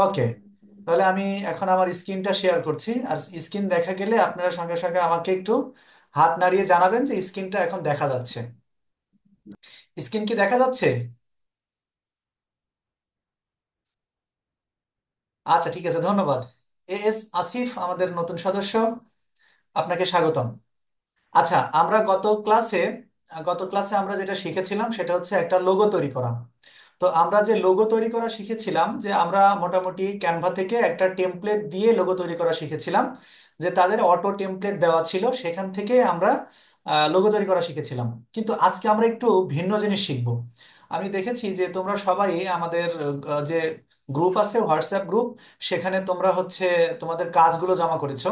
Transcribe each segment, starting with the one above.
ওকে তাহলে আমি এখন আমার স্ক্রিনটা শেয়ার করছি আর স্ক্রিন দেখা গেলে আপনারা সঙ্গে সঙ্গে আমাকে একটু হাত নাড়িয়ে জানাবেন যে স্ক্রিনটা এখন দেখা যাচ্ছে স্ক্রিন কি দেখা যাচ্ছে আচ্ছা ঠিক আছে ধন্যবাদ এ এস আসিফ আমাদের নতুন সদস্য আপনাকে স্বাগতম আচ্ছা আমরা গত ক্লাসে গত ক্লাসে আমরা যেটা শিখেছিলাম সেটা হচ্ছে একটা লোগো তৈরি করা তো আমরা যে লোগো তৈরি করা শিখেছিলাম যে আমরা মোটামুটি ক্যানভা থেকে একটা টেমপ্লেট দিয়ে লোগো তৈরি করা শিখেছিলাম যে তাদের অটো টেমপ্লেট দেওয়া ছিল সেখান থেকে আমরা লোগো তৈরি করা শিখেছিলাম কিন্তু আজকে আমরা একটু ভিন্ন জিনিস শিখবো আমি দেখেছি যে তোমরা সবাই আমাদের যে গ্রুপ আছে হোয়াটসঅ্যাপ গ্রুপ সেখানে তোমরা হচ্ছে তোমাদের কাজগুলো জমা করেছো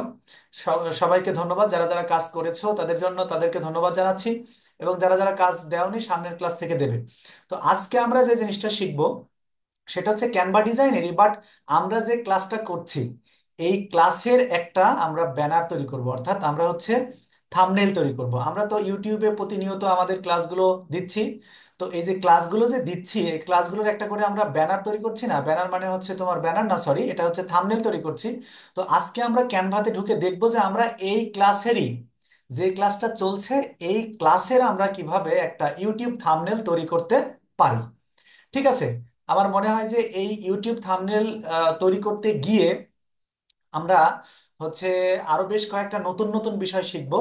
সবাইকে ধন্যবাদ যারা যারা কাজ করেছো তাদের জন্য তাদেরকে ধন্যবাদ জানাচ্ছি এবং যারা যারা কাজ দেওনি সামনের ক্লাস থেকে দেবে তো আজকে আমরা যে জিনিসটা শিখব সেটা হচ্ছে ক্যানভা ডিজাইনেরই বাট আমরা যে ক্লাসটা করছি এই ক্লাসের একটা আমরা ব্যানার তৈরি করব অর্থাৎ আমরা হচ্ছে থামনেল তৈরি করব আমরা তো ইউটিউবে প্রতিনিয়ত আমাদের ক্লাসগুলো দিচ্ছি তো এই যে ক্লাসগুলো যে দিচ্ছি এই ক্লাসগুলোর একটা করে আমরা ব্যানার তৈরি করছি না ব্যানার মানে হচ্ছে তোমার ব্যানার না সরি এটা হচ্ছে থামনেল তৈরি করছি তো আজকে আমরা ক্যানভাতে ঢুকে দেখবো যে আমরা এই ক্লাসেরই যে ক্লাসটা চলছে এই ক্লাসের আমরা কিভাবে একটা ইউটিউব থামনেল তৈরি করতে পারি ঠিক আছে আমার মনে হয় যে এই ইউটিউব থামনেল তৈরি করতে গিয়ে আমরা হচ্ছে আরো বেশ কয়েকটা নতুন নতুন বিষয় শিখব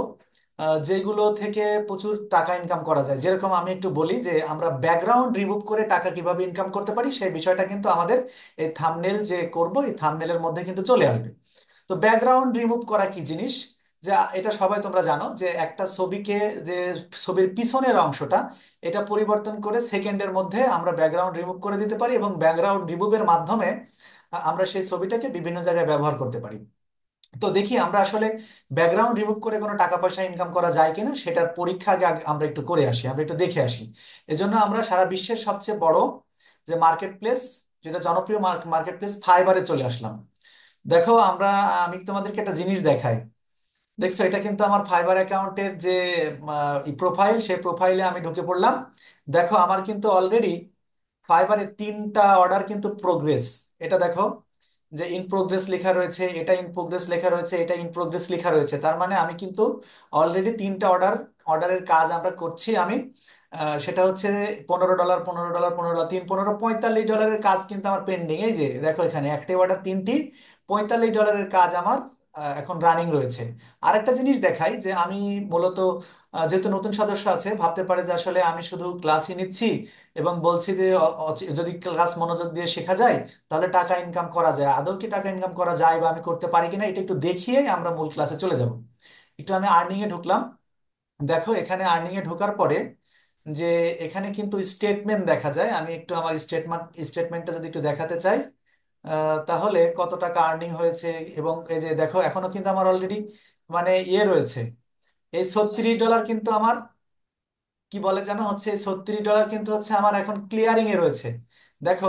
যেগুলো থেকে প্রচুর টাকা ইনকাম করা যায় যেরকম আমি একটু বলি যে আমরা ব্যাকগ্রাউন্ড রিমুভ করে টাকা কিভাবে ইনকাম করতে পারি সেই বিষয়টা কিন্তু আমাদের এই থামনেল যে করব এই থামনেলের মধ্যে কিন্তু চলে আসবে তো ব্যাকগ্রাউন্ড রিমুভ করা কি জিনিস যে এটা সবাই তোমরা জানো যে একটা ছবিকে যে ছবির পিছনের অংশটা এটা পরিবর্তন করে সেকেন্ডের মধ্যে আমরা ব্যাকগ্রাউন্ড রিমুভ করে দিতে পারি এবং ব্যাকগ্রাউন্ড রিমুভের মাধ্যমে আমরা সেই ছবিটাকে বিভিন্ন জায়গায় ব্যবহার করতে পারি তো দেখি আমরা আসলে ব্যাকগ্রাউন্ড রিমুভ করে কোনো টাকা পয়সা ইনকাম করা যায় কিনা সেটার পরীক্ষা আগে আমরা একটু করে আসি আমরা একটু দেখে আসি এজন্য আমরা সারা বিশ্বের সবচেয়ে বড় যে মার্কেট প্লেস যেটা জনপ্রিয় মার্কেট প্লেস ফাইবারে চলে আসলাম দেখো আমরা আমি তোমাদেরকে একটা জিনিস দেখাই দেখছো এটা কিন্তু আমার ফাইবার অ্যাকাউন্টের যে প্রোফাইল সেই প্রোফাইলে আমি ঢুকে পড়লাম দেখো আমার কিন্তু অলরেডি ফাইবারে তিনটা অর্ডার কিন্তু প্রোগ্রেস এটা দেখো যে ইন প্রোগ্রেস লেখা রয়েছে এটা ইন প্রোগ্রেস লেখা রয়েছে এটা ইন প্রোগ্রেস লেখা রয়েছে তার মানে আমি কিন্তু অলরেডি তিনটা অর্ডার অর্ডারের কাজ আমরা করছি আমি সেটা হচ্ছে পনেরো ডলার পনেরো ডলার পনেরো ডলার তিন পনেরো পঁয়তাল্লিশ ডলারের কাজ কিন্তু আমার পেন্ডিং এই যে দেখো এখানে একটি অর্ডার তিনটি পঁয়তাল্লিশ ডলারের কাজ আমার এখন রানিং রয়েছে আরেকটা জিনিস দেখাই যে আমি মূলত যেহেতু নতুন সদস্য আছে ভাবতে পারে যে আসলে আমি শুধু ক্লাসই নিচ্ছি এবং বলছি যে যদি ক্লাস মনোযোগ দিয়ে শেখা যায় তাহলে টাকা ইনকাম করা যায় আদৌ কি টাকা ইনকাম করা যায় বা আমি করতে পারি কিনা এটা একটু দেখিয়েই আমরা মূল ক্লাসে চলে যাব একটু আমি আর্নিং এ ঢুকলাম দেখো এখানে আর্নিং এ ঢোকার পরে যে এখানে কিন্তু স্টেটমেন্ট দেখা যায় আমি একটু আমার স্টেটমেন্ট স্টেটমেন্টটা যদি একটু দেখাতে চাই তাহলে কত টাকা আর্নিং হয়েছে এবং এই যে দেখো এখনো কিন্তু আমার অলরেডি মানে ইয়ে রয়েছে এই ছত্রিশ ডলার কিন্তু আমার কি বলে যেন হচ্ছে এই ছত্রিশ ডলার কিন্তু হচ্ছে আমার এখন ক্লিয়ারিং এ রয়েছে দেখো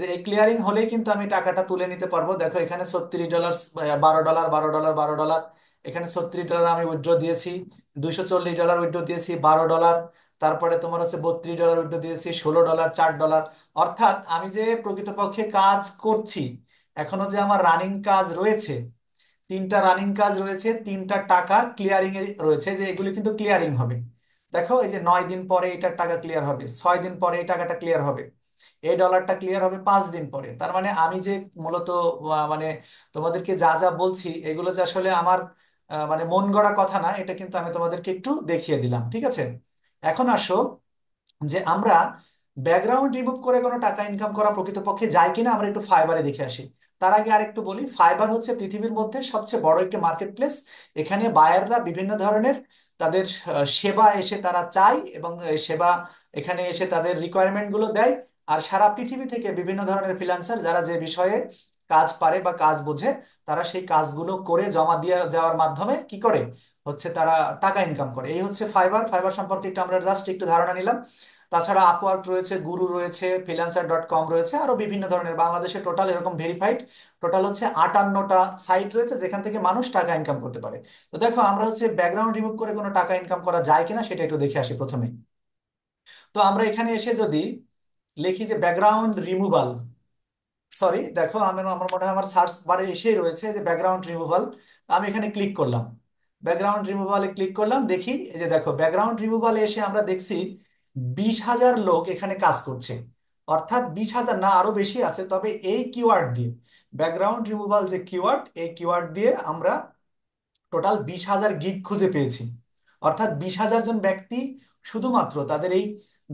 যে এই ক্লিয়ারিং হলেই কিন্তু আমি টাকাটা তুলে নিতে পারবো দেখো এখানে ছত্রিশ ডলার বারো ডলার বারো ডলার বারো ডলার এখানে ছত্রিশ ডলার আমি উইথড্র দিয়েছি দুইশো চল্লিশ ডলার উইথড্র দিয়েছি বারো ডলার তারপরে তোমার হচ্ছে বত্রিশ ডলার উইড্রো দিয়েছি ষোলো ডলার চার ডলার অর্থাৎ আমি যে প্রকৃতপক্ষে কাজ করছি এখনো যে আমার রানিং কাজ রয়েছে তিনটা রানিং কাজ রয়েছে তিনটা টাকা ক্লিয়ারিং এ রয়েছে যে এগুলি কিন্তু ক্লিয়ারিং হবে দেখো এই যে নয় দিন পরে এটার টাকা ক্লিয়ার হবে ছয় দিন পরে এই টাকাটা ক্লিয়ার হবে এই ডলারটা ক্লিয়ার হবে পাঁচ দিন পরে তার মানে আমি যে মূলত মানে তোমাদেরকে যা যা বলছি এগুলো যে আসলে আমার মানে মন গড়া কথা না এটা কিন্তু আমি তোমাদেরকে একটু দেখিয়ে দিলাম ঠিক আছে এখন আসো যে আমরা ব্যাকগ্রাউন্ড রিমুভ করে কোনো টাকা ইনকাম করা প্রকৃতপক্ষে যায় কিনা আমরা একটু ফাইবারে দেখে আসি তার আগে আরেকটু বলি ফাইবার হচ্ছে পৃথিবীর মধ্যে সবচেয়ে বড় একটি মার্কেট প্লেস এখানে বায়াররা বিভিন্ন ধরনের তাদের সেবা এসে তারা চায় এবং সেবা এখানে এসে তাদের রিকোয়ারমেন্টগুলো দেয় আর সারা পৃথিবী থেকে বিভিন্ন ধরনের ফ্রিল্যান্সার যারা যে বিষয়ে কাজ পারে বা কাজ বোঝে তারা সেই কাজগুলো করে জমা দিয়ে যাওয়ার মাধ্যমে কি করে হচ্ছে তারা টাকা ইনকাম করে এই হচ্ছে ফাইবার ফাইবার সম্পর্কে একটু আমরা জাস্ট একটু ধারণা নিলাম তাছাড়া আপওয়ার্ক রয়েছে গুরু রয়েছে ফিলান্সার ডট কম রয়েছে আরও বিভিন্ন ধরনের বাংলাদেশে টোটাল এরকম ভেরিফাইড টোটাল হচ্ছে আটান্নটা সাইট রয়েছে যেখান থেকে মানুষ টাকা ইনকাম করতে পারে তো দেখো আমরা হচ্ছে ব্যাকগ্রাউন্ড রিমুভ করে কোনো টাকা ইনকাম করা যায় কিনা সেটা একটু দেখে আসি প্রথমে তো আমরা এখানে এসে যদি লিখি যে ব্যাকগ্রাউন্ড রিমুভাল সরি দেখো আমি আমার মনে হয় আমার সার্চ বারে এসেই রয়েছে যে ব্যাকগ্রাউন্ড রিমুভাল আমি এখানে ক্লিক করলাম ব্যাকগ্রাউন্ড রিমুভালে ক্লিক করলাম দেখি এই যে দেখো ব্যাকগ্রাউন্ড রিমুভালে এসে আমরা দেখছি বিশ হাজার লোক এখানে কাজ করছে অর্থাৎ বিশ হাজার না আরো বেশি আছে তবে এই কিওয়ার্ড দিয়ে ব্যাকগ্রাউন্ড রিমুভাল যে কিওয়ার্ড এই কিওয়ার্ড দিয়ে আমরা টোটাল বিশ হাজার গিগ খুঁজে পেয়েছি অর্থাৎ বিশ হাজার জন ব্যক্তি শুধুমাত্র তাদের এই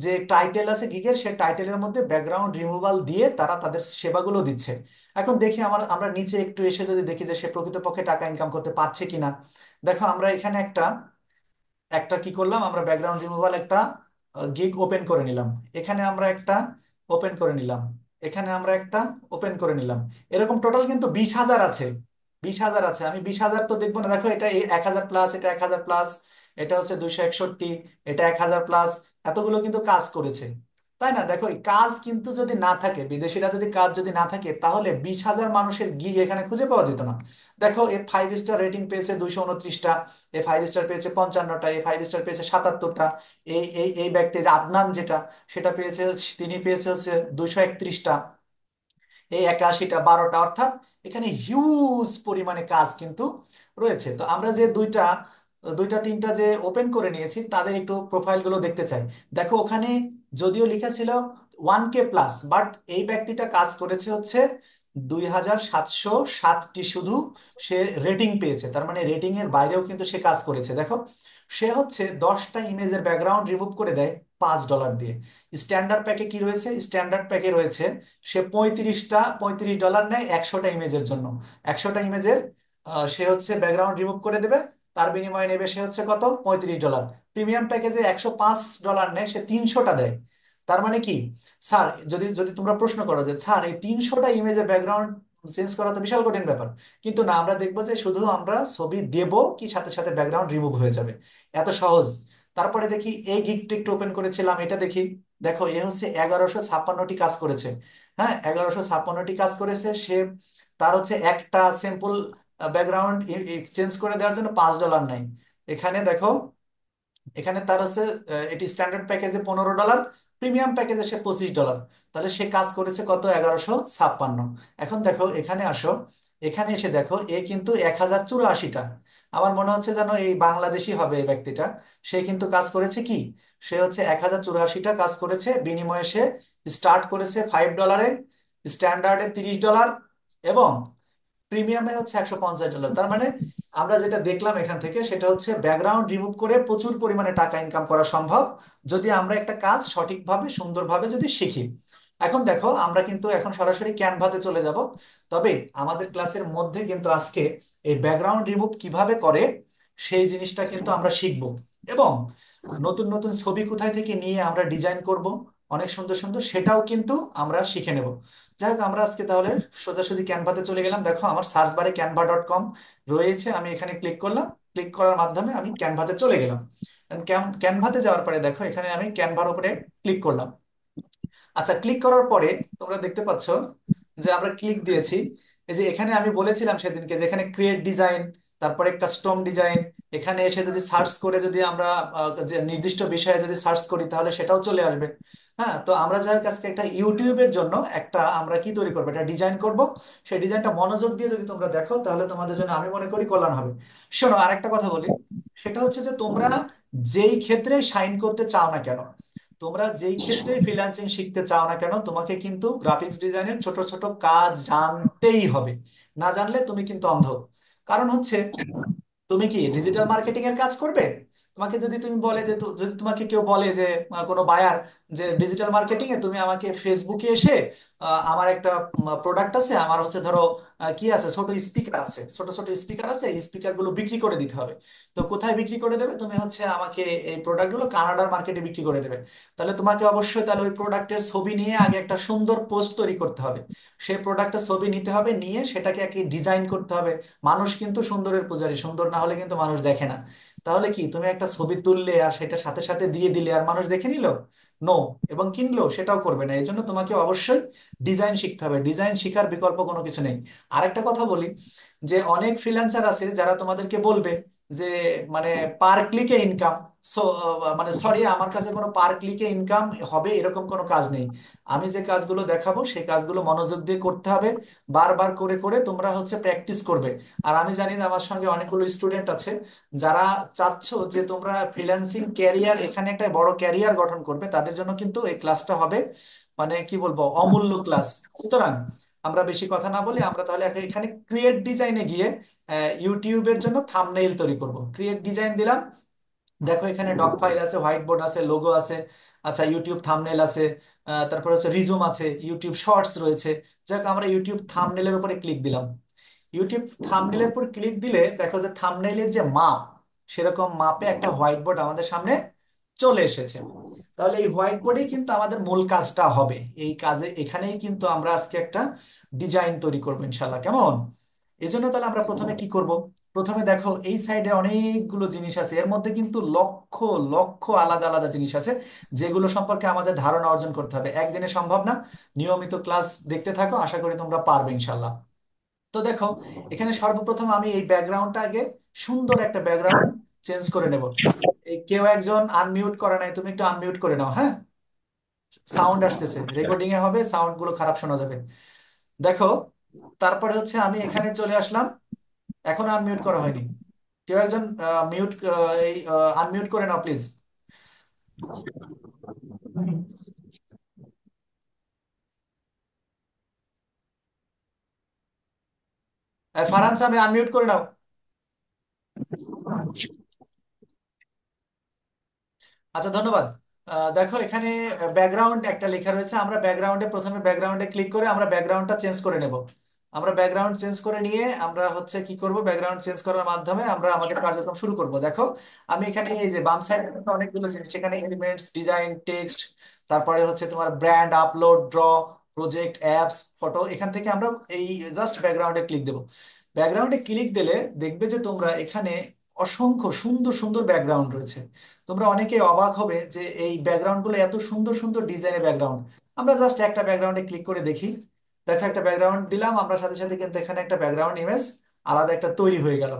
যে টাইটেল আছে গিগের সে টাইটেলের মধ্যে ব্যাকগ্রাউন্ড রিমুভাল দিয়ে তারা তাদের সেবাগুলো দিচ্ছে এখন দেখি আমার আমরা নিচে একটু এসে যদি দেখি যে সে প্রকৃতপক্ষে টাকা ইনকাম করতে পারছে কিনা দেখো আমরা এখানে একটা একটা কি করলাম আমরা ব্যাকগ্রাউন্ড রিমুভাল একটা গিগ ওপেন করে নিলাম এখানে আমরা একটা ওপেন করে নিলাম এখানে আমরা একটা ওপেন করে নিলাম এরকম টোটাল কিন্তু বিশ হাজার আছে বিশ হাজার আছে আমি বিশ হাজার তো দেখবো না দেখো এটা এক হাজার প্লাস এটা এক হাজার প্লাস এটা হচ্ছে দুইশো একষট্টি এটা এক হাজার প্লাস এতগুলো কিন্তু কাজ করেছে তাই না দেখো কাজ কিন্তু যদি না থাকে বিদেশিরা যদি কাজ যদি না থাকে তাহলে বিশ হাজার মানুষের গিগ এখানে খুঁজে পাওয়া যেত না দেখো এ ফাইভ স্টার রেটিং পেয়েছে দুইশো উনত্রিশটা এ ফাইভ স্টার পেয়েছে পঞ্চান্নটা এ ফাইভ স্টার পেয়েছে সাতাত্তরটা এই এই এই ব্যক্তি যে আদনান যেটা সেটা পেয়েছে তিনি পেয়েছে হচ্ছে দুইশো একত্রিশটা এই একাশিটা বারোটা অর্থাৎ এখানে হিউজ পরিমাণে কাজ কিন্তু রয়েছে তো আমরা যে দুইটা দুইটা তিনটা যে ওপেন করে নিয়েছি তাদের একটু প্রোফাইলগুলো দেখতে চাই দেখো ওখানে যদিও লেখা ছিল ওয়ান কে প্লাস বাট এই ব্যক্তিটা কাজ করেছে হচ্ছে দুই হাজার সাতশো সাতটি শুধু সে রেটিং পেয়েছে তার মানে রেটিং এর বাইরেও কিন্তু সে কাজ করেছে দেখো সে হচ্ছে দশটা ইমেজের ব্যাকগ্রাউন্ড রিমুভ করে দেয় পাঁচ ডলার দিয়ে স্ট্যান্ডার্ড প্যাকে কি রয়েছে স্ট্যান্ডার্ড প্যাকে রয়েছে সে পঁয়ত্রিশটা পঁয়ত্রিশ ডলার নেয় একশোটা ইমেজের জন্য একশোটা ইমেজের সে হচ্ছে ব্যাকগ্রাউন্ড রিমুভ করে দেবে তার বিনিময়ে নেবে সে হচ্ছে কত পঁয়ত্রিশ ডলার প্রিমিয়াম প্যাকেজে একশো পাঁচ ডলার নেয় সে তিনশোটা দেয় তার মানে কি স্যার যদি যদি তোমরা প্রশ্ন করো যে স্যার এই তিনশোটা ইমেজের ব্যাকগ্রাউন্ড চেঞ্জ করা তো বিশাল কঠিন ব্যাপার কিন্তু না আমরা দেখবো যে শুধু আমরা ছবি দেব কি সাথে সাথে ব্যাকগ্রাউন্ড রিমুভ হয়ে যাবে এত সহজ তারপরে দেখি এই গিকটি একটু ওপেন করেছিলাম এটা দেখি দেখো এ হচ্ছে এগারোশো ছাপ্পান্নটি কাজ করেছে হ্যাঁ এগারোশো ছাপ্পান্নটি কাজ করেছে সে তার হচ্ছে একটা স্যাম্পল ব্যাকগ্রাউন্ড এক্সচেঞ্জ করে দেওয়ার জন্য পাঁচ ডলার নাই এখানে দেখো এখানে তার হচ্ছে এটি স্ট্যান্ডার্ড প্যাকেজে পনেরো ডলার প্রিমিয়াম প্যাকেজে সে পঁচিশ ডলার তাহলে সে কাজ করেছে কত এগারোশো ছাপ্পান্ন এখন দেখো এখানে আসো এখানে এসে দেখো এ কিন্তু এক হাজার চুরাশিটা আমার মনে হচ্ছে যেন এই বাংলাদেশি হবে এই ব্যক্তিটা সে কিন্তু কাজ করেছে কি সে হচ্ছে এক হাজার চুরাশিটা কাজ করেছে বিনিময়ে সে স্টার্ট করেছে ফাইভ ডলারে স্ট্যান্ডার্ডে তিরিশ ডলার এবং প্রিমিয়ামে হচ্ছে একশো পঞ্চাশ ডলার তার মানে আমরা যেটা দেখলাম এখান থেকে সেটা হচ্ছে ব্যাকগ্রাউন্ড রিমুভ করে প্রচুর পরিমাণে টাকা ইনকাম করা সম্ভব যদি আমরা একটা কাজ সঠিকভাবে সুন্দরভাবে যদি শিখি এখন দেখো আমরা কিন্তু এখন সরাসরি ক্যানভাতে চলে যাব তবে আমাদের ক্লাসের মধ্যে কিন্তু আজকে এই ব্যাকগ্রাউন্ড রিমুভ কিভাবে করে সেই জিনিসটা কিন্তু আমরা শিখব এবং নতুন নতুন ছবি কোথায় থেকে নিয়ে আমরা ডিজাইন করব অনেক সুন্দর সুন্দর সেটাও কিন্তু আমরা শিখে নেব যাই হোক আমরা আজকে তাহলে সোজাসুজি ক্যানভাতে চলে গেলাম দেখো আমার সার্চ বারে ক্যানভা ডট কম রয়েছে আমি এখানে ক্লিক করলাম ক্লিক করার মাধ্যমে আমি ক্যানভাতে চলে গেলাম ক্যানভাতে যাওয়ার পরে দেখো এখানে আমি ক্যানভার উপরে ক্লিক করলাম আচ্ছা ক্লিক করার পরে তোমরা দেখতে পাচ্ছ যে আমরা ক্লিক দিয়েছি এই যে এখানে আমি বলেছিলাম সেদিনকে যে এখানে ক্রিয়েট ডিজাইন তারপরে কাস্টম ডিজাইন এখানে এসে যদি সার্চ আচ্ছা। করে যদি আমরা যে নির্দিষ্ট বিষয়ে যদি সার্চ করি তাহলে সেটাও চলে আসবে হ্যাঁ তো আমরা যাই কাছে একটা ইউটিউবের জন্য একটা আমরা কি তৈরি করবো একটা ডিজাইন করব সেই ডিজাইনটা মনোযোগ দিয়ে যদি তোমরা দেখো তাহলে তোমাদের জন্য আমি মনে করি কল্যাণ হবে শোনো আরেকটা কথা বলি সেটা হচ্ছে যে তোমরা যেই ক্ষেত্রে সাইন করতে চাও না কেন তোমরা যেই ক্ষেত্রে ফ্রিল্যান্সিং শিখতে চাও না কেন তোমাকে কিন্তু গ্রাফিক্স ডিজাইনের ছোট ছোট কাজ জানতেই হবে না জানলে তুমি কিন্তু অন্ধ কারণ হচ্ছে তুমি কি ডিজিটাল মার্কেটিং এর কাজ করবে তোমাকে যদি তুমি বলে যে যদি তোমাকে কেউ বলে যে কোনো বায়ার যে ডিজিটাল মার্কেটিং এ তুমি আমাকে ফেসবুকে এসে আমার একটা প্রোডাক্ট আছে আমার হচ্ছে ধরো কি আছে ছোট স্পিকার আছে ছোট ছোট স্পিকার আছে এই স্পিকার গুলো বিক্রি করে দিতে হবে তো কোথায় বিক্রি করে দেবে তুমি হচ্ছে আমাকে এই প্রোডাক্ট গুলো কানাডার মার্কেটে বিক্রি করে দেবে তাহলে তোমাকে অবশ্যই তাহলে ওই প্রোডাক্টের ছবি নিয়ে আগে একটা সুন্দর পোস্ট তৈরি করতে হবে সেই প্রোডাক্টের ছবি নিতে হবে নিয়ে সেটাকে একটি ডিজাইন করতে হবে মানুষ কিন্তু সুন্দরের পূজারী সুন্দর না হলে কিন্তু মানুষ দেখে না তাহলে কি তুমি একটা ছবি তুললে আর সেটা সাথে সাথে দিয়ে দিলে আর মানুষ দেখে নিল নো এবং কিনলো সেটাও করবে না এই জন্য তোমাকে অবশ্যই ডিজাইন শিখতে হবে ডিজাইন শিখার বিকল্প কোনো কিছু নেই আরেকটা কথা বলি যে অনেক ফ্রিল্যান্সার আছে যারা তোমাদেরকে বলবে যে মানে পার ক্লিকে ইনকাম সো মানে সরি আমার কাছে কোনো পার ক্লিকে ইনকাম হবে এরকম কোনো কাজ নেই আমি যে কাজগুলো দেখাবো সেই কাজগুলো মনোযোগ দিয়ে করতে হবে বারবার করে করে তোমরা হচ্ছে প্র্যাকটিস করবে আর আমি জানি যে আমার সঙ্গে অনেকগুলো স্টুডেন্ট আছে যারা চাচ্ছ যে তোমরা ফ্রিল্যান্সিং ক্যারিয়ার এখানে একটা বড় ক্যারিয়ার গঠন করবে তাদের জন্য কিন্তু এই ক্লাসটা হবে মানে কি বলবো অমূল্য ক্লাস সুতরাং আমরা বেশি কথা না বলি আমরা তাহলে এখানে ক্রিয়েট ডিজাইনে গিয়ে ইউটিউবের জন্য থামনেইল তৈরি করব ক্রিয়েট ডিজাইন দিলাম দেখো এখানে ডক ফাইল আছে হোয়াইট বোর্ড আছে লোগো আছে আচ্ছা ইউটিউব থামনেল আছে তারপর হচ্ছে রিজুম আছে ইউটিউব শর্টস রয়েছে যাক আমরা ইউটিউব থামনেলের উপরে ক্লিক দিলাম ইউটিউব থামনেলের উপর ক্লিক দিলে দেখো যে থামনেলের যে মাপ সেরকম মাপে একটা হোয়াইট বোর্ড আমাদের সামনে চলে এসেছে তাহলে এই হোয়াইট বোর্ডেই কিন্তু আমাদের মূল কাজটা হবে এই কাজে এখানেই কিন্তু আমরা আজকে একটা ডিজাইন তৈরি করবো ইনশাল্লাহ কেমন এই জন্য তাহলে আমরা প্রথমে কি করব প্রথমে দেখো এই সাইডে অনেকগুলো জিনিস আছে এর মধ্যে কিন্তু লক্ষ লক্ষ আলাদা আলাদা জিনিস আছে যেগুলো সম্পর্কে আমাদের ধারণা অর্জন করতে হবে একদিনে সম্ভব না নিয়মিত ক্লাস দেখতে থাকো আশা করি তোমরা পারবে ইনশাল্লাহ তো দেখো এখানে সর্বপ্রথম আমি এই ব্যাকগ্রাউন্ডটা আগে সুন্দর একটা ব্যাকগ্রাউন্ড চেঞ্জ করে নেব কেউ একজন আনমিউট করে নাই তুমি একটু আনমিউট করে নাও হ্যাঁ সাউন্ড আসতেছে রেকর্ডিং এ হবে সাউন্ড গুলো খারাপ শোনা যাবে দেখো তারপরে হচ্ছে আমি এখানে চলে আসলাম এখন আনমিউট করা হয়নি কেউ একজন মিউট এই আনমিউট করে নাও প্লিজ ফারহান সাহেব আনমিউট করে নাও আচ্ছা ধন্যবাদ দেখো এখানে ব্যাকগ্রাউন্ড একটা লেখা রয়েছে আমরা ব্যাকগ্রাউন্ডে প্রথমে ব্যাকগ্রাউন্ডে ক্লিক করে আমরা ব্যাকগ্রাউন্ডটা চেঞ্জ করে নেব আমরা ব্যাকগ্রাউন্ড চেঞ্জ করে নিয়ে আমরা হচ্ছে কি করব ব্যাকগ্রাউন্ড চেঞ্জ করার মাধ্যমে আমরা আমাদের কার্যক্রম শুরু করব দেখো আমি এখানে এই যে বাম সাইড অনেকগুলো জিনিস সেখানে এলিমেন্টস ডিজাইন টেক্সট তারপরে হচ্ছে তোমার brand upload draw project apps photo এখান থেকে আমরা এই জাস্ট ব্যাকগ্রাউন্ডে ক্লিক দেব ব্যাকগ্রাউন্ডে ক্লিক দিলে দেখবে যে তোমরা এখানে অসংখ্য সুন্দর সুন্দর ব্যাকগ্রাউন্ড রয়েছে তোমরা অনেকে অবাক হবে যে এই ব্যাকগ্রাউন্ড গুলো এত সুন্দর সুন্দর ডিজাইনের ব্যাকগ্রাউন্ড আমরা জাস্ট একটা ব্যাকগ্রাউন্ডে ক্লিক করে দেখি দেখো একটা ব্যাকগ্রাউন্ড দিলাম আমরা সাথে সাথে কিন্তু এখানে একটা ব্যাকগ্রাউন্ড ইমেজ আলাদা একটা তৈরি হয়ে গেল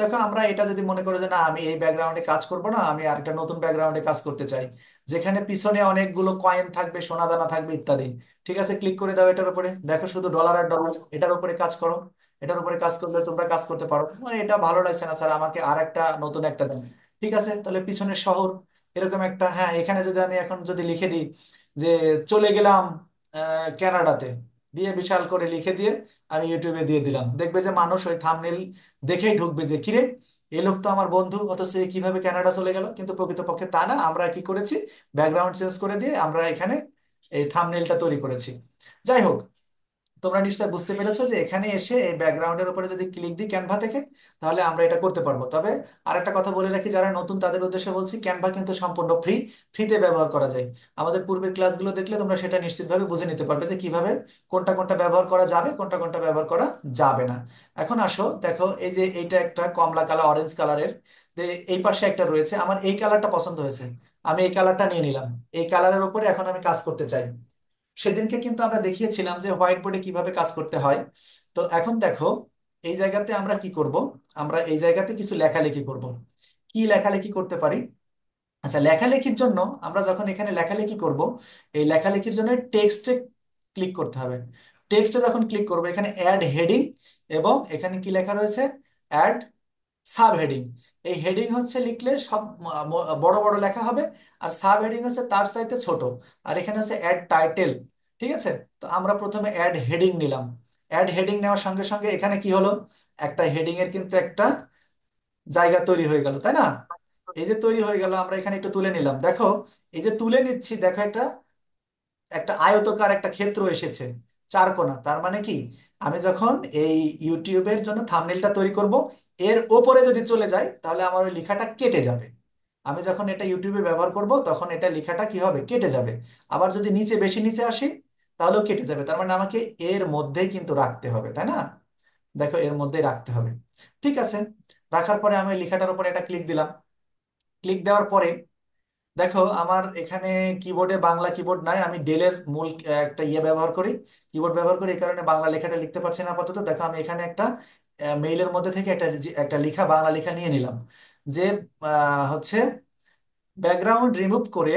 দেখো আমরা এটা যদি মনে করো যে না আমি এই ব্যাকগ্রাউন্ডে কাজ করব না আমি আর একটা নতুন ব্যাকগ্রাউন্ডে কাজ করতে চাই যেখানে পিছনে অনেকগুলো কয়েন থাকবে সোনাদানা থাকবে ইত্যাদি ঠিক আছে ক্লিক করে দাও এটার উপরে দেখো শুধু ডলার আর ডলার এটার উপরে কাজ করো এটার উপরে কাজ করলে তোমরা কাজ করতে পারো মানে এটা ভালো লাগছে না স্যার আমাকে আর একটা নতুন একটা দেন ঠিক আছে তাহলে পিছনের শহর এরকম একটা হ্যাঁ এখানে যদি আমি এখন যদি লিখে দিই যে চলে গেলাম ক্যানাডাতে দিয়ে বিশাল করে লিখে দিয়ে আমি ইউটিউবে দিয়ে দিলাম দেখবে যে মানুষ ওই থামনেল দেখেই ঢুকবে যে কিরে এ লোক তো আমার বন্ধু অথচ কিভাবে ক্যানাডা চলে গেল কিন্তু প্রকৃতপক্ষে তা না আমরা কি করেছি ব্যাকগ্রাউন্ড চেঞ্জ করে দিয়ে আমরা এখানে এই থামনেলটা তৈরি করেছি যাই হোক তোমরা নিশ্চয়ই বুঝতে পেরেছো যে এখানে এসে এই ব্যাকগ্রাউন্ডের উপরে যদি ক্লিক দিই ক্যানভা থেকে তাহলে আমরা এটা করতে পারবো তবে আর একটা কথা বলে রাখি যারা নতুন তাদের উদ্দেশ্যে বলছি ক্যানভা কিন্তু সম্পূর্ণ ফ্রি ফ্রিতে ব্যবহার করা যায় আমাদের পূর্বের ক্লাসগুলো দেখলে তোমরা সেটা নিশ্চিতভাবে বুঝে নিতে পারবে যে কিভাবে কোনটা কোনটা ব্যবহার করা যাবে কোনটা কোনটা ব্যবহার করা যাবে না এখন আসো দেখো এই যে এইটা একটা কমলা কালার অরেঞ্জ কালারের এই পাশে একটা রয়েছে আমার এই কালারটা পছন্দ হয়েছে আমি এই কালারটা নিয়ে নিলাম এই কালারের উপরে এখন আমি কাজ করতে চাই সেদিনকে কিন্তু আমরা দেখিয়েছিলাম যে হোয়াইট বোর্ডে কিভাবে কাজ করতে হয় তো এখন দেখো এই জায়গাতে আমরা কি করব আমরা এই জায়গাতে কিছু লেখালেখি করব কি লেখালেখি করতে পারি আচ্ছা লেখালেখির জন্য আমরা যখন এখানে লেখালেখি করব এই লেখালেখির জন্য টেক্সটে ক্লিক করতে হবে টেক্সটে যখন ক্লিক করব এখানে অ্যাড হেডিং এবং এখানে কি লেখা রয়েছে অ্যাড সাব হেডিং এই হেডিং হচ্ছে লিখলে সব বড় বড় লেখা হবে আর সাব হেডিং হচ্ছে তার চাইতে ছোট আর এখানে হচ্ছে অ্যাড টাইটেল ঠিক আছে তো আমরা প্রথমে অ্যাড হেডিং নিলাম অ্যাড হেডিং নেওয়ার সঙ্গে সঙ্গে এখানে কি হলো একটা হেডিং এর কিন্তু একটা জায়গা তৈরি হয়ে গেল তাই না এই যে তৈরি হয়ে গেল আমরা এখানে একটু তুলে নিলাম দেখো এই যে তুলে নিচ্ছি দেখো একটা একটা আয়তকার একটা ক্ষেত্র এসেছে চার কোনা তার মানে কি আমি যখন এই ইউটিউবের জন্য থামনেলটা তৈরি করব এর ওপরে যদি চলে যায় তাহলে আমার ওই লেখাটা কেটে যাবে আমি যখন এটা ইউটিউবে ব্যবহার করব তখন এটা লেখাটা কি হবে কেটে যাবে আবার যদি নিচে বেশি নিচে আসি তাহলেও কেটে যাবে তার মানে আমাকে এর মধ্যেই কিন্তু রাখতে হবে তাই না দেখো এর মধ্যেই রাখতে হবে ঠিক আছে রাখার পরে আমি লেখাটার উপরে এটা ক্লিক দিলাম ক্লিক দেওয়ার পরে দেখো আমার এখানে কিবোর্ডে বাংলা কিবোর্ড নাই আমি ডেলের মূল একটা ইয়ে ব্যবহার করি কিবোর্ড ব্যবহার করি এই কারণে বাংলা লেখাটা লিখতে পারছি না আপাতত দেখো আমি এখানে একটা মেইলের মধ্যে থেকে একটা একটা লেখা বাংলা লেখা নিয়ে নিলাম যে হচ্ছে ব্যাকগ্রাউন্ড রিমুভ করে